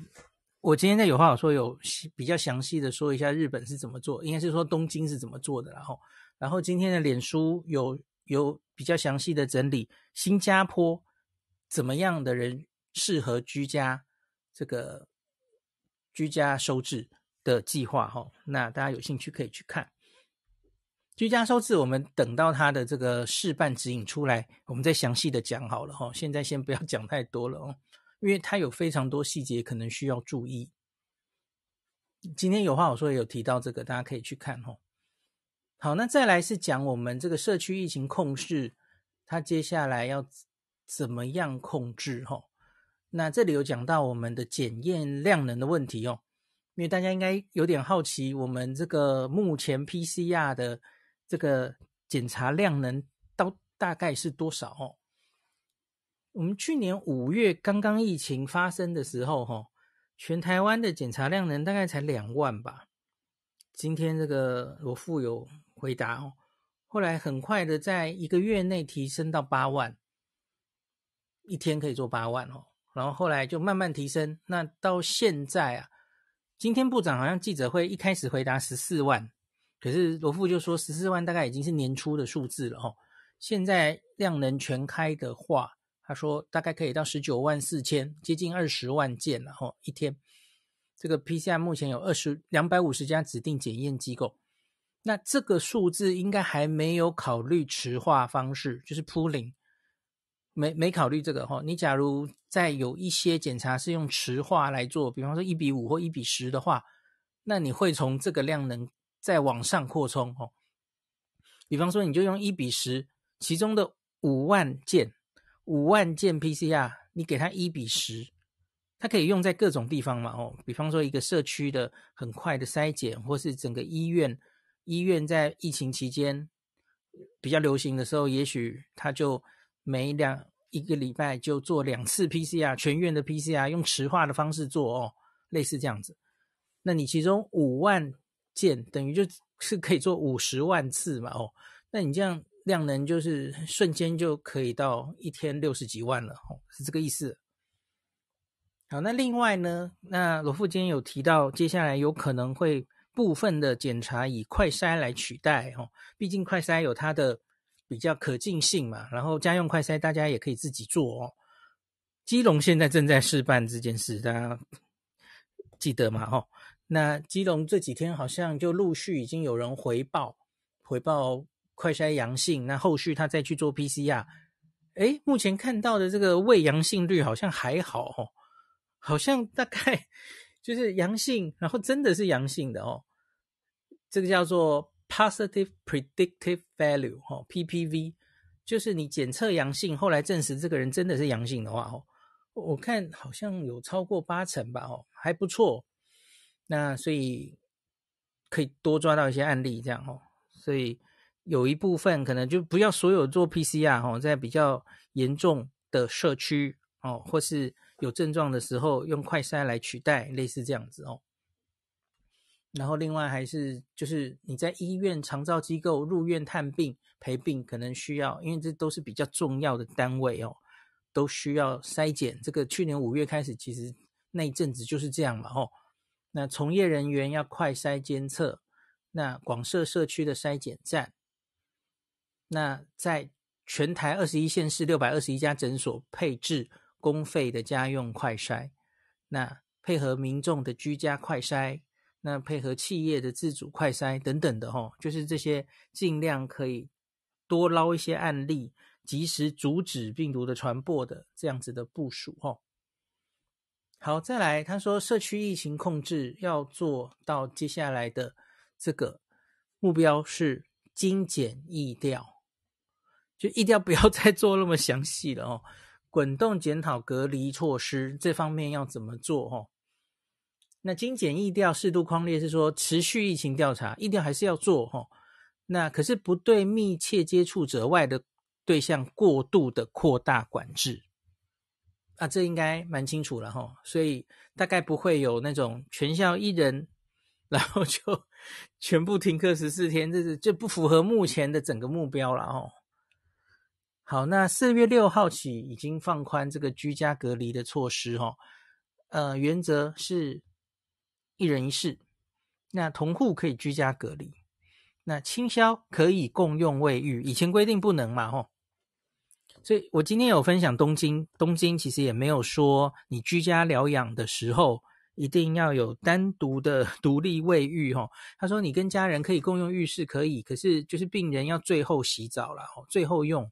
我今天在有话好说，有比较详细的说一下日本是怎么做，应该是说东京是怎么做的，然后。然后今天的脸书有有比较详细的整理，新加坡怎么样的人适合居家这个居家收治的计划哈，那大家有兴趣可以去看。居家收治，我们等到它的这个示范指引出来，我们再详细的讲好了哈。现在先不要 讲太多了哦，因为它有非常多细节可能需要注意。今天有话我说有提到这个，大家可以去看哈。好，那再来是讲我们这个社区疫情控制，它接下来要怎么样控制？哈，那这里有讲到我们的检验量能的问题哦，因为大家应该有点好奇，我们这个目前 PCR 的这个检查量能到大概是多少？哦，我们去年五月刚刚疫情发生的时候，哈，全台湾的检查量能大概才两万吧。今天这个我富有。回答哦，后来很快的在一个月内提升到八万，一天可以做八万哦。然后后来就慢慢提升，那到现在啊，今天部长好像记者会一开始回答十四万，可是罗副就说十四万大概已经是年初的数字了哦。现在量能全开的话，他说大概可以到十九万四千，接近二十万件了哦，一天。这个 p c 件目前有二十两百五十家指定检验机构。那这个数字应该还没有考虑池化方式，就是 pooling，没没考虑这个哈。你假如在有一些检查是用池化来做，比方说一比五或一比十的话，那你会从这个量能再往上扩充哦。比方说你就用一比十，其中的五万件，五万件 PCR，你给它一比十，它可以用在各种地方嘛哦。比方说一个社区的很快的筛检，或是整个医院。医院在疫情期间比较流行的时候，也许他就每两一个礼拜就做两次 PCR，全院的 PCR 用池化的方式做哦，类似这样子。那你其中五万件，等于就是可以做五十万次嘛？哦，那你这样量能就是瞬间就可以到一天六十几万了，是这个意思。好，那另外呢，那罗富今天有提到，接下来有可能会。部分的检查以快筛来取代哦，毕竟快筛有它的比较可进性嘛。然后家用快筛大家也可以自己做。基隆现在正在试办这件事，大家 记得吗？哦，那基隆这几天好像就陆续已经有人回报回报快筛阳性，那后续他再去做 P C R，哎，目前看到的这个未阳性率好像还好，好像大概。就是阳性，然后真的是阳性的哦，这个叫做 positive predictive value 哦，PPV，就是你检测阳性，后来证实这个人真的是阳性的话哦，我看好像有超过八成吧哦，还不错，那所以可以多抓到一些案例这样哦，所以有一部分可能就不要所有做 PCR 哦，在比较严重的社区哦，或是。有症状的时候，用快筛来取代，类似这样子哦。然后另外还是就是你在医院、长照机构入院探病、陪病，可能需要，因为这都是比较重要的单位哦，都需要筛检。这个去年五月开始，其实那一阵子就是这样嘛哦。那从业人员要快筛监测，那广设社区的筛检站，那在全台二十一县市六百二十一家诊所配置。公费的家用快筛，那配合民众的居家快筛，那配合企业的自主快筛等等的哈，就是这些尽量可以多捞一些案例，及时阻止病毒的传播的这样子的部署哈。好，再来他说社区疫情控制要做到接下来的这个目标是精简易调，就一定要不要 再做那么详细了哦。滚动检讨隔离措施这方面要怎么做？哈，那精简易调适度框列是说持续疫情调查，一定还是要做？哈，那可是不对密切接触者外的对象过度的扩大管制啊，这应该蛮清楚了哈。所以大概不会有那种全校一人，然后就 全部停课十四天，这是这不符合目前的整个目标了哦。好，那四月六号起已经放宽这个居家隔离的措施，哈，呃，原则是一人一室，那同户可以居家隔离，那亲消可以共用卫浴，以前规定不能嘛，吼，所以我今天有分享东京，东京其实也没有说你居家疗养的时候一定要有单独的 独立卫浴，吼，他说你跟家人可以共用浴室可以，可是就是病人要最后洗澡了，最后用。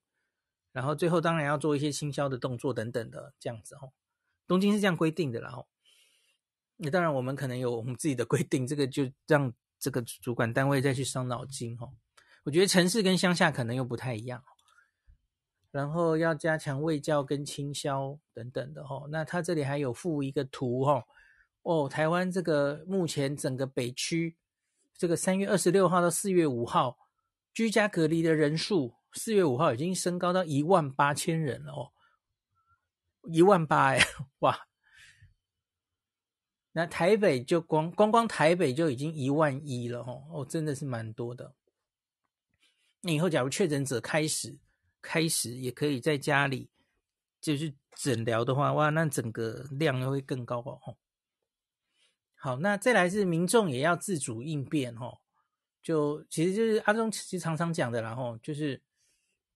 然后最后当然要做一些倾销的动作等等的，这样子哦。东京是这样规定的，啦哦。那当然我们可能有我们自己的规定，这个就让这个主管单位再去伤脑筋哦。我觉得城市跟乡下可能又不太一样，然后要加强卫教跟倾销等等的哦。那他这里还有附一个图哦，哦，台湾这个目前整个北区这个三月二十六号到四月五号居家隔离的人数。四月五号已经升高到一万八千人了哦，一万八哎 哇！那台北就光光光台北就已经一万一了哦哦，真的是蛮多的。那以后假如确诊者开始开始也可以在家里就是诊疗的话，哇，那整个量会更高哦。好，那再来是民众也要自主应变哦，就其实就是阿中其实常常讲的，然后就是。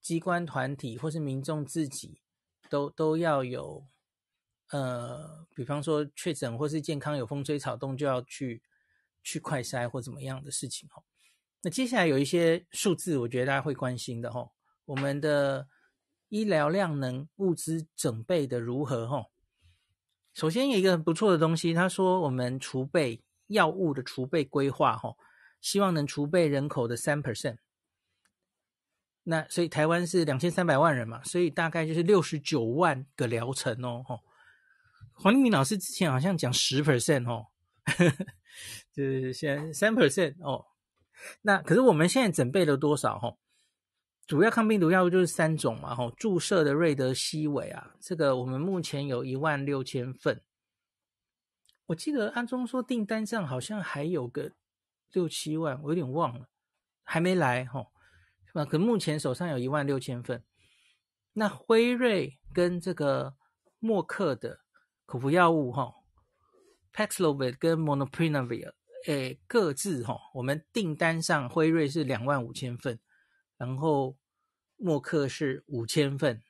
机关团体或是民众自己，都都要有，呃，比方说确诊或是健康有风吹草动就要去去快筛或怎么样的事情哦。那接下来有一些数字，我觉得大家会关心的哦，我们的医疗量能物资准备的如何哦。首先有一个很不错的东西，他说我们储备药物的储备规划哈，希望能储备人口的三 percent。那所以台湾是两千三百万人嘛，所以大概就是六十九万个疗程哦。黄立明老师之前好像讲十 percent 哦，就是现在三 percent 哦。那可是我们现在准备了多少？哦，主要抗病毒药物就是三种嘛。哦，注射的瑞德西韦啊，这个我们目前有一万六千份。我记得阿中说订单上好像还有个六七万，我有点忘了，还没来哦。那可目前手上有一万六千份。那辉瑞跟这个默克的口服药物，哈，Paxlovid 跟 Monoprenova，i 诶，各自哈，我们订单上辉瑞是两万五千份，然后默克是五千份。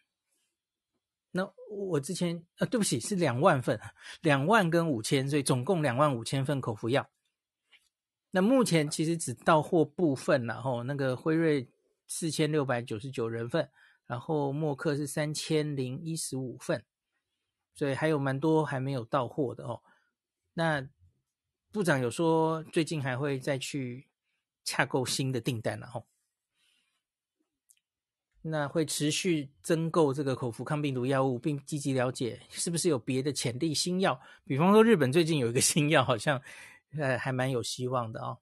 那我之前啊，对不起，是两万份，两万跟五千，所以总共两万五千份口服药。那目前其实只到货部分了，哦，那个辉瑞。四千六百九十九人份，然后默克是三千零一十五份，所以还有蛮多还没有到货的哦。那部长有说最近还会再去洽购新的订单了哦。那会持续增购这个口服抗病毒药物，并积极了解是不是有别的潜力新药，比方说日本最近有一个新药好像呃还蛮有希望的啊。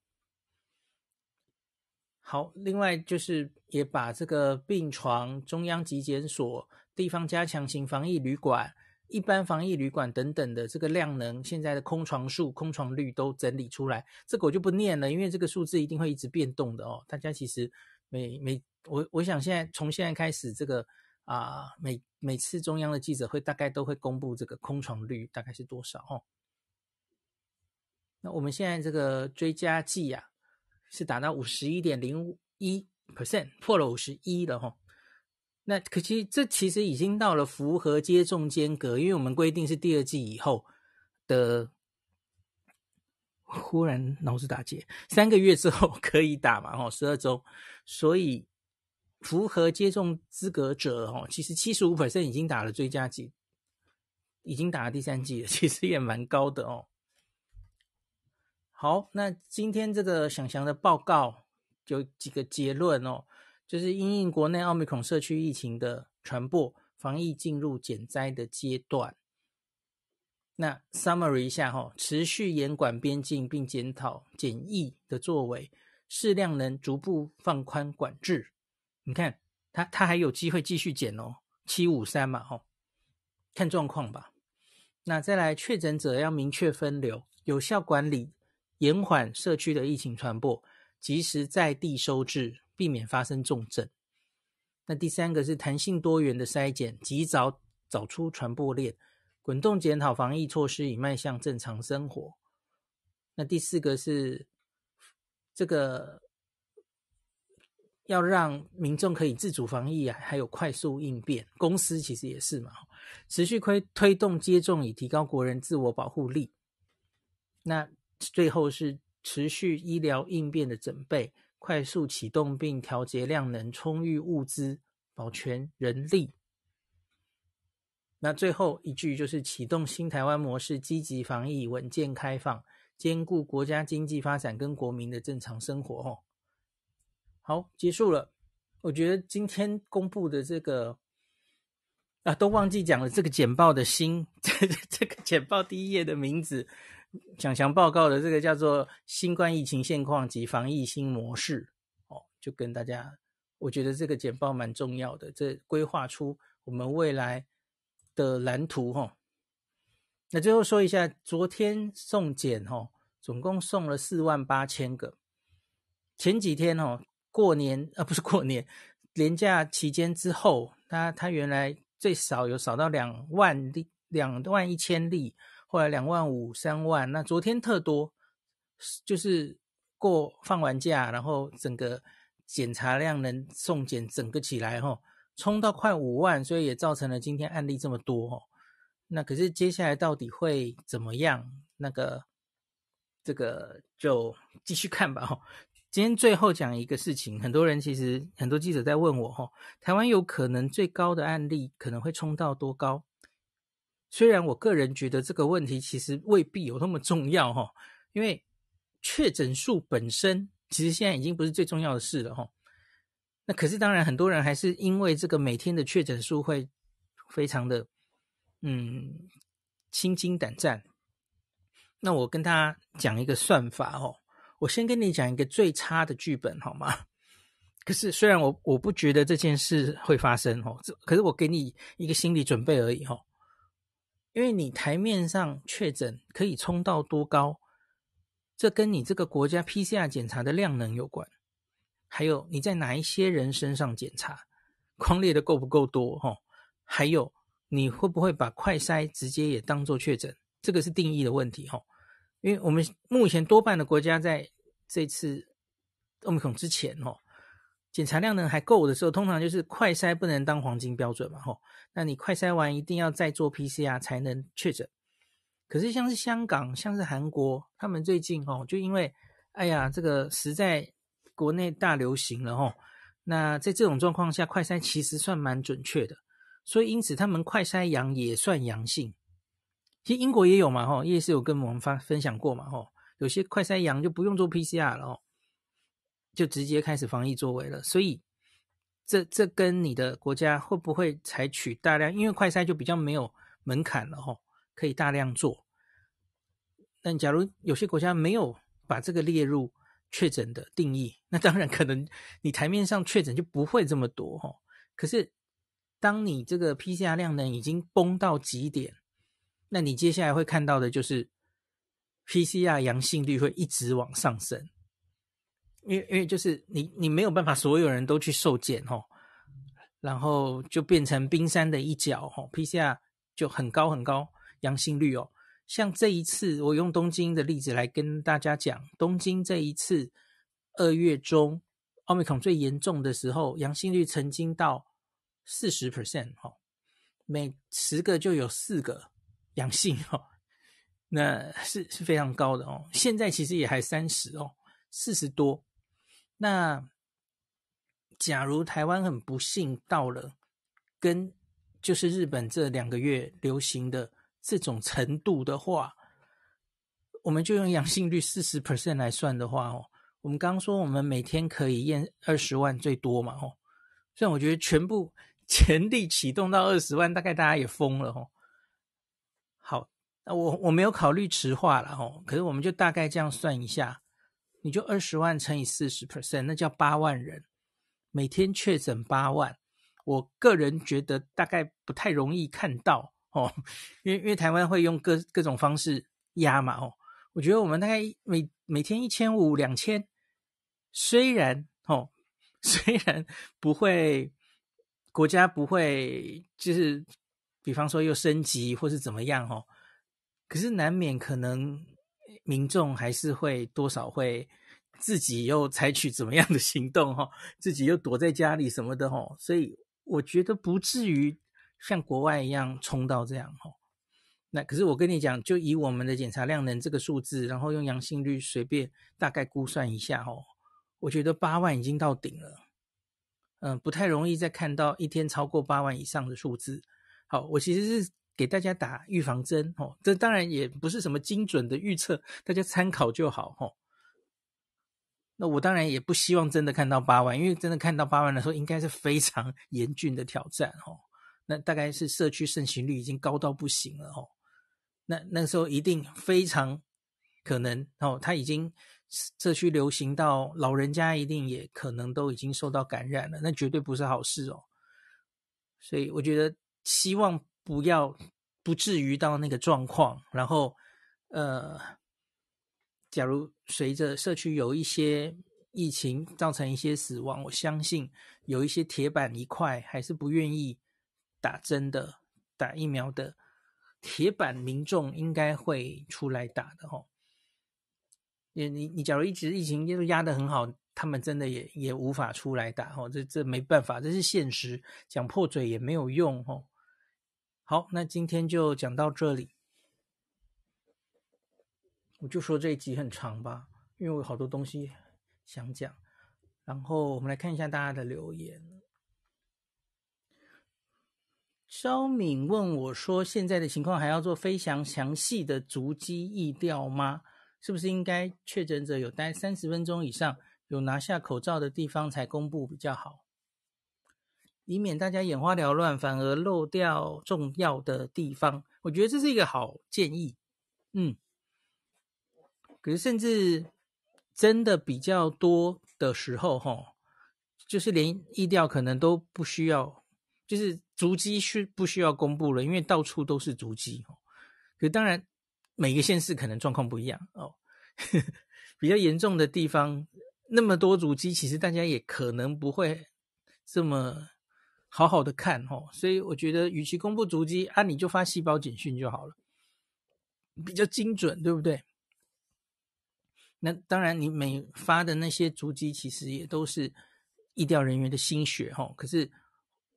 好，另外就是也把这个病床、中央集检所、地方加强型防疫旅馆、一般防疫旅馆等等的这个量能，现在的空床数、空床率都整理出来。这个我就不念了，因为这个数字一定会一直变动的哦。大家其实每每我我想现在从现在开始，这个啊每每次中央的记者会大概都会公布这个空床率大概是多少哦。那我们现在这个追加剂呀。是打到五十一点零一 percent，破了五十一了哈。那可其实这其实已经到了符合接种间隔，因为我们规定是第二季以后的。忽然脑子打结，三个月之后 可以打嘛？哈，十二周，所以符合接种资格者哦，其实七十五 percent 已经打了追加剂，已经打了第三剂，其实也蛮高的哦。好，那今天这个想祥的报告有几个结论哦，就是因应国内奥密克社区疫情的传播，防疫进入减灾的阶段。那 summary 一下哈，持续严管边境并检讨检疫的作为，适量能逐步放宽管制。你看，他他还有机会继续减哦，七五三嘛，哦，看状况吧。那再来，确诊者要明确分流，有效管理。延缓社区的疫情传播，及时在地收治，避免发生重症。那第三个是弹性多元的筛检，及早找出传播链，滚动检讨防疫措施，以迈向正常生活。那第四个是这个要让民众可以自主防疫啊，还有快速应变。公司其实也是嘛，持续推推动接种，以提高国人自我保护力。那。最后是持续医疗应变的准备，快速启动并调节量能充裕物资，保全人力。那最后一句就是启动新台湾模式，积极防疫，稳健开放，兼顾国家经济发展跟国民的正常生活。哦，好，结束了。我觉得今天公布的这个啊，都忘记讲了。这个简报的新，这个简报第一页的名字。蒋强报告的这个叫做《新冠疫情现况及防疫新模式》哦，就跟大家，我觉得这个简报蛮重要的，这规划出我们未来的蓝图哈。那最后说一下，昨天送检哦，总共送了四万八千个。前几天哦，过年啊，不是过年，年假期间之后，他他原来最少有少到两万两万一千例。后来两万五、三万，那昨天特多，就是过放完假，然后整个检查量能送检整个起来，吼，冲到快五万，所以也造成了今天案例这么多。那可是接下来到底会怎么样？那个这个就继续看吧。吼，今天最后讲一个事情，很多人其实很多记者在问我，吼，台湾有可能最高的案例可能会冲到多高？虽然我个人觉得这个问题其实未必有那么重要哈，因为确诊数本身其实现在已经不是最重要的事了哈。那可是当然很多人还是因为这个每天的确诊数会非常的嗯心惊胆战。那我跟大家讲一个算法哦，我先跟你讲一个最差的剧本好吗？可是虽然我我不觉得这件事会发生哦，这可是我给你一个心理准备而已哦。因为你台面上确诊可以冲到多高，这跟你这个国家 PCR 检查的量能有关，还有你在哪一些人身上检查，框列的够不够多哈？还有你会不会把快筛直接也当做确诊？这个是定义的问题哈。因为我们目前多半的国家在这次奥密 n 之前哈。检查量呢还够的时候，通常就是快筛不能当黄金标准嘛吼。那你快筛完一定要再做 PCR 才能确诊。可是像是香港、像是韩国，他们最近哦，就因为哎呀这个实在国内大流行了吼，那在这种状况下，快筛其实算蛮准确的，所以因此他们快筛阳也算阳性。其实英国也有嘛吼，也是有跟我们分分享过嘛吼，有些快筛阳就不用做 PCR 了哦。就直接开始防疫作为了，所以这这跟你的国家会不会采取大量，因为快筛就比较没有门槛了哈，可以大量做。那假如有些国家没有把这个列入确诊的定义，那当然可能你台面上确诊就不会这么多哈。可是当你这个 PCR 量呢已经崩到极点，那你接下来会看到的就是 PCR 阳性率会一直往上升。因为因为就是你你没有办法所有人都去受检哦，然后就变成冰山的一角哦 p c r 就很高很高阳性率哦。像这一次我用东京的例子来跟大家讲，东京这一次二月中奥密克戎最严重的时候，阳性率曾经到四十 percent 哈，每十个就有四个阳性哈，那是是非常高的哦。现在其实也还三十哦，四十多。那假如台湾很不幸到了跟就是日本这两个月流行的这种程度的话，我们就用阳性率四十 percent 来算的话哦，我们刚刚说我们每天可以验二十万最多嘛哦，虽然我觉得全部全力启动到二十万，大概大家也疯了哦。好，那我我没有考虑迟化了哦，可是我们就大概这样算一下。你就二十万乘以四十 percent，那叫八万人，每天确诊八万。我个人觉得大概不太容易看到哦，因为因为台湾会用各各种方式压嘛哦。我觉得我们大概每每天一千五两千，虽然哦，虽然不会国家不会就是比方说又升级或是怎么样哦，可是难免可能。民众还是会多少会自己又采取怎么样的行动哈，自己又躲在家里什么的哈，所以我觉得不至于像国外一样冲到这样哈。那可是我跟你讲，就以我们的检查量能这个数字，然后用阳性率随便大概估算一下哦，我觉得八万已经到顶了，嗯，不太容易再看到一天超过八万以上的数字。好，我其实是。给大家打预防针哦，这当然也不是什么精准的预测，大家参考就好哦。那我当然也不希望真的看到八万，因为真的看到八万的时候，应该是非常严峻的挑战哦。那大概是社区盛行率已经高到不行了哦。那那时候一定非常可能哦，他已经社区流行到老人家一定也可能都已经受到感染了，那绝对不是好事哦。所以我觉得希望。不要，不至于到那个状况。然后，呃，假如随着社区有一些疫情造成一些死亡，我相信有一些铁板一块还是不愿意打针的、打疫苗的铁板民众，应该会出来打的哦。你你你，假如一直疫情压的很好，他们真的也也无法出来打哈。这这没办法，这是现实，讲破嘴也没有用哈。好，那今天就讲到这里。我就说这一集很长吧，因为我有好多东西想讲。然后我们来看一下大家的留言。萧敏问我说：“现在的情况还要做非常详细的逐机意调吗？是不是应该确诊者有待三十分钟以上，有拿下口罩的地方才公布比较好？”以免大家眼花缭乱，反而漏掉重要的地方。我觉得这是一个好建议。嗯，可是甚至真的比较多的时候，哈，就是连意调可能都不需要，就是逐迹需不需要公布了？因为到处都是逐迹。可当然，每个县市可能状况不一样哦。比较严重的地方，那么多逐迹，其实大家也可能不会这么。好好的看哦。所以我觉得，与其公布足迹啊，你就发细胞简讯就好了，比较精准，对不对？那当然，你每发的那些足迹，其实也都是医调人员的心血哈。可是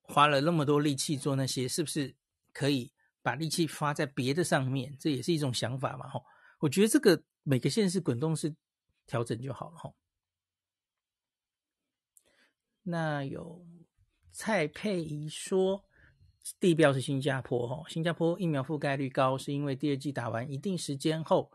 花了那么多力气做那些，是不是可以把力气发在别的上面？这也是一种想法嘛哈。我觉得这个每个县市滚动是调整就好了哈。那有。蔡佩仪说：“地标是新加坡，哈，新加坡疫苗覆盖率高，是因为第二季打完一定时间后，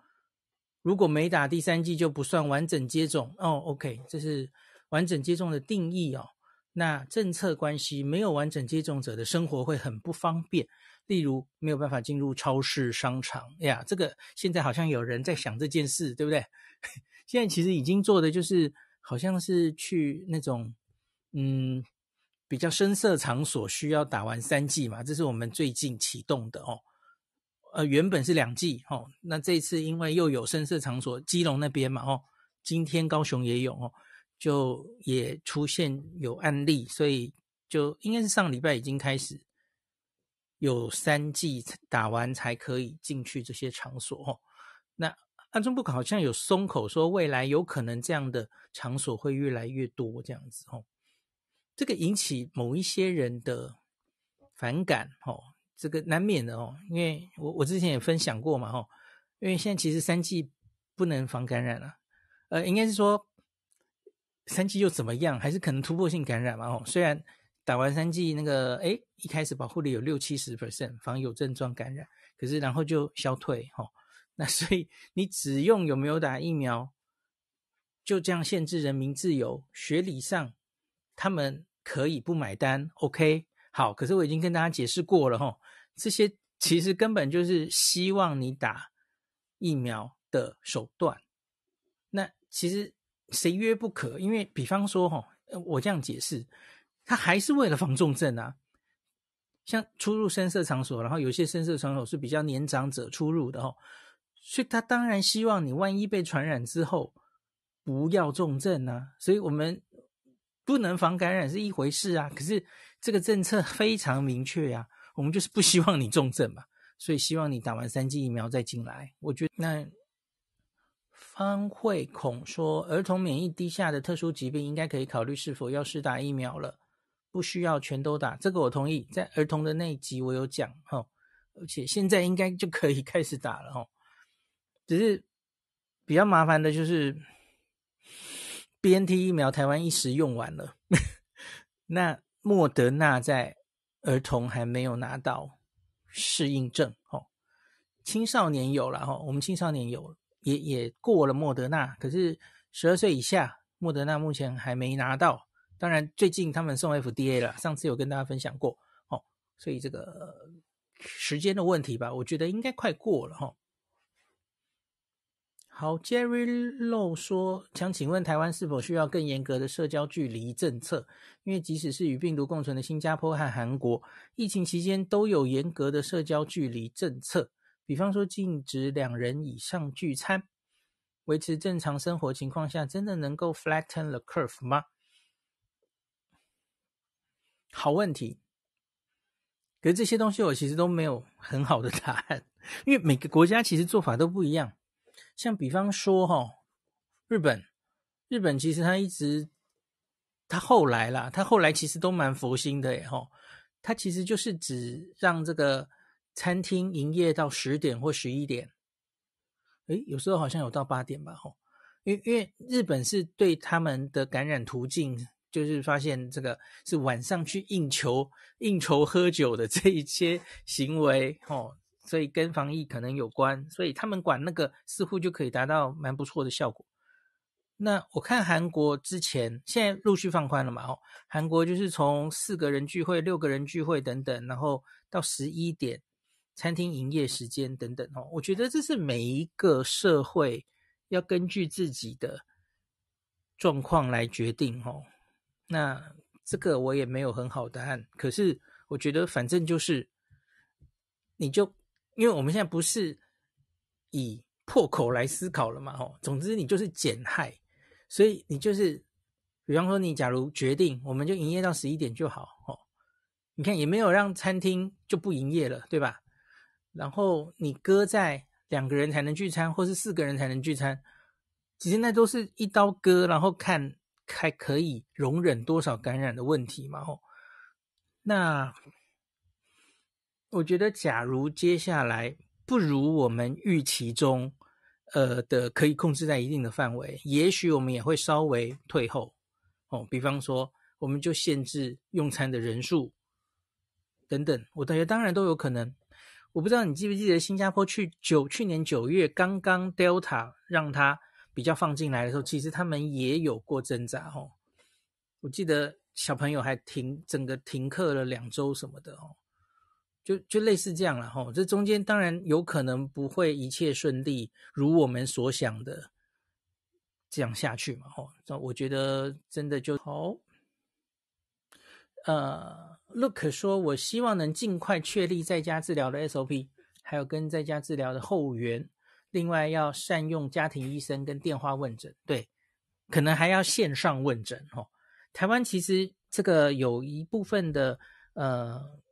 如果没打第三季就不算完整接种。哦，OK，这是完整接种的定义哦。那政策关系，没有完整接种者的生活会很不方便，例如没有办法进入超市、商场。呀，这个现在好像有人在想这件事，对不对？现在其实已经做的就是，好像是去那种，嗯。”比较深色场所需要打完三剂嘛？这是我们最近启动的哦。呃，原本是两剂哦，那这次因为又有深色场所，基隆那边嘛哦，今天高雄也有哦，就也出现有案例，所以就应该是上礼拜已经开始有三剂打完才可以进去这些场所哦。那安中部好像有松口说，未来有可能这样的场所会越来越多这样子哦。这个引起某一些人的反感，哦，这个难免的，哦，因为我我之前也分享过嘛，哦，因为现在其实三剂不能防感染了，呃，应该是说三剂又怎么样，还是可能突破性感染嘛，吼，虽然打完三剂那个，哎，一开始保护力有六七十 percent 防有症状感染，可是然后就消退，哦，那所以你只用有没有打疫苗，就这样限制人民自由，学理上。他们可以不买单，OK？好，可是我已经跟大家解释过了哈，这些其实根本就是希望你打疫苗的手段。那其实谁约不可？因为比方说哈，我这样解释，他还是为了防重症啊。像出入深色场所，然后有些深色场所是比较年长者出入的哦，所以他当然希望你万一被传染之后不要重症啊。所以我们。不能防感染是一回事啊，可是这个政策 非常明确呀，我们就是不希望你重症嘛，所以希望你打完三剂疫苗再进来。我觉得那方慧孔说，儿童免疫低下的特殊疾病应该可以考虑是否要试打疫苗了，不需要全都打。这个我同意，在儿童的那一集我有讲哈，而且现在应该就可以开始打了哈，只是比较麻烦的就是。B N T 疫苗台湾一时用完了，那莫德纳在儿童还没有拿到适应症哦，青少年有了哈，我们青少年有也也过了莫德纳，可是十二岁以下莫德纳目前还没拿到，当然最近他们送 F D A 了，上次有跟大家分享过哦，所以这个时间的问题吧，我觉得应该快过了哈。好，Jerry l o w 说：“想请问台湾是否需要更严格的社交距离政策？因为即使是与病毒共存的新加坡和韩国，疫情期间都有严格的社交距离政策，比方说禁止两人以上聚餐。维持正常生活情况下，真的能够 flatten the curve 吗？好问题。可是这些东西我其实都没有很好的答案，因为每个国家其实做法都不一样。”像比方说哈，日本，日本其实他一直，他后来啦，他后来其实都蛮佛心的哈，他其实就是只让这个餐厅营业到十点或十一点，诶，有时候好像有到八点吧，因因为日本是对他们的感染途径，就是发现这个是晚上去应酬、应酬喝酒的这一些行为哦，所以跟防疫可能有关，所以他们管那个似乎就可以达到蛮不错的效果。那我看韩国之前现在陆续放宽了嘛，哦，韩国就是从四个人聚会、六个人聚会等等，然后到十一点餐厅营业时间等等哦。我觉得这是每一个社会要根据自己的状况来决定哦。那这个我也没有很好答案，可是我觉得反正就是你就。因为我们现在不是以破口来思考了嘛，吼，总之你就是减害，所以你就是，比方说你假如决定我们就营业到十一点就好，哦，你看也没有让餐厅就不营业了，对吧？然后你割在两个人才能聚餐，或是四个人才能聚餐，其实那都是一刀割，然后看还可以容忍多少感染的问题嘛，吼，那。我觉得，假如接下来不如我们预期中，呃的可以控制在一定的范围，也许我们也会稍微退后，哦，比方说我们就限制用餐的人数，等等，我感觉当然都有可能。我不知道你记不记得，新加坡去九去年九月刚刚 Delta 让它比较放进来的时候，其实他们也有过挣扎，哦。我记得小朋友还停整个停课了两周什么的，哦。就就类似这样了哈，这中间当然有可能不会一切顺利，如我们所想的这样下去嘛，哦，那我觉得真的就好。呃，Look 说，我希望能尽快确立在家治疗的 SOP，还有跟在家治疗的后援，另外要善用家庭医生跟电话问诊，对，可能还要线上问诊哈。台湾其实这个有一部分的呃。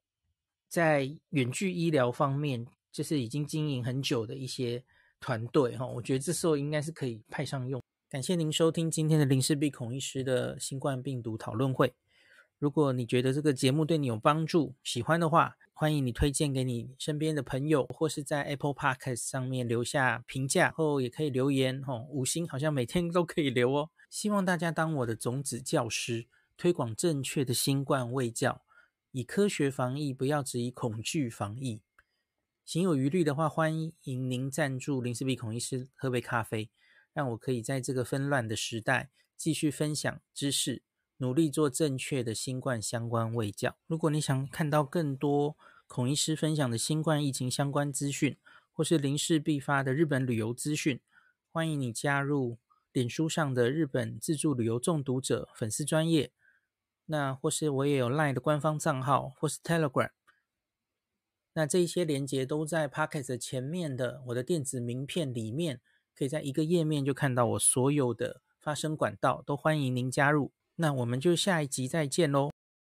在远距医疗方面，就是已经经营很久的一些团队哈，我觉得这时候应该是可以派上用。感谢您收听今天的林氏璧、孔医师的新冠病毒讨论会。如果你觉得这个节目对你有帮助，喜欢的话，欢迎你推荐给你身边的朋友，或是在 Apple Podcast 上面留下评价，后也可以留言哈，五星好像每天都可以留哦。希望大家当我的种子教师，推广正确的新冠卫教。以科学防疫，不要只以恐惧防疫。心有余力的话，欢迎您赞助林氏必孔医师喝杯咖啡，让我可以在这个纷乱的时代继续分享知识，努力做正确的新冠相关卫教。如果你想看到更多孔医师分享的新冠疫情相关资讯，或是临时必发的日本旅游资讯，欢迎你加入脸书上的日本自助旅游中毒者粉丝专业。那或是我也有 Line 的官方账号，或是 Telegram，那这一些连接都在 p o c k e t 前面的我的电子名片里面，可以在一个页面就看到我所有的发声管道，都欢迎您加入。那我们就下一集再见喽。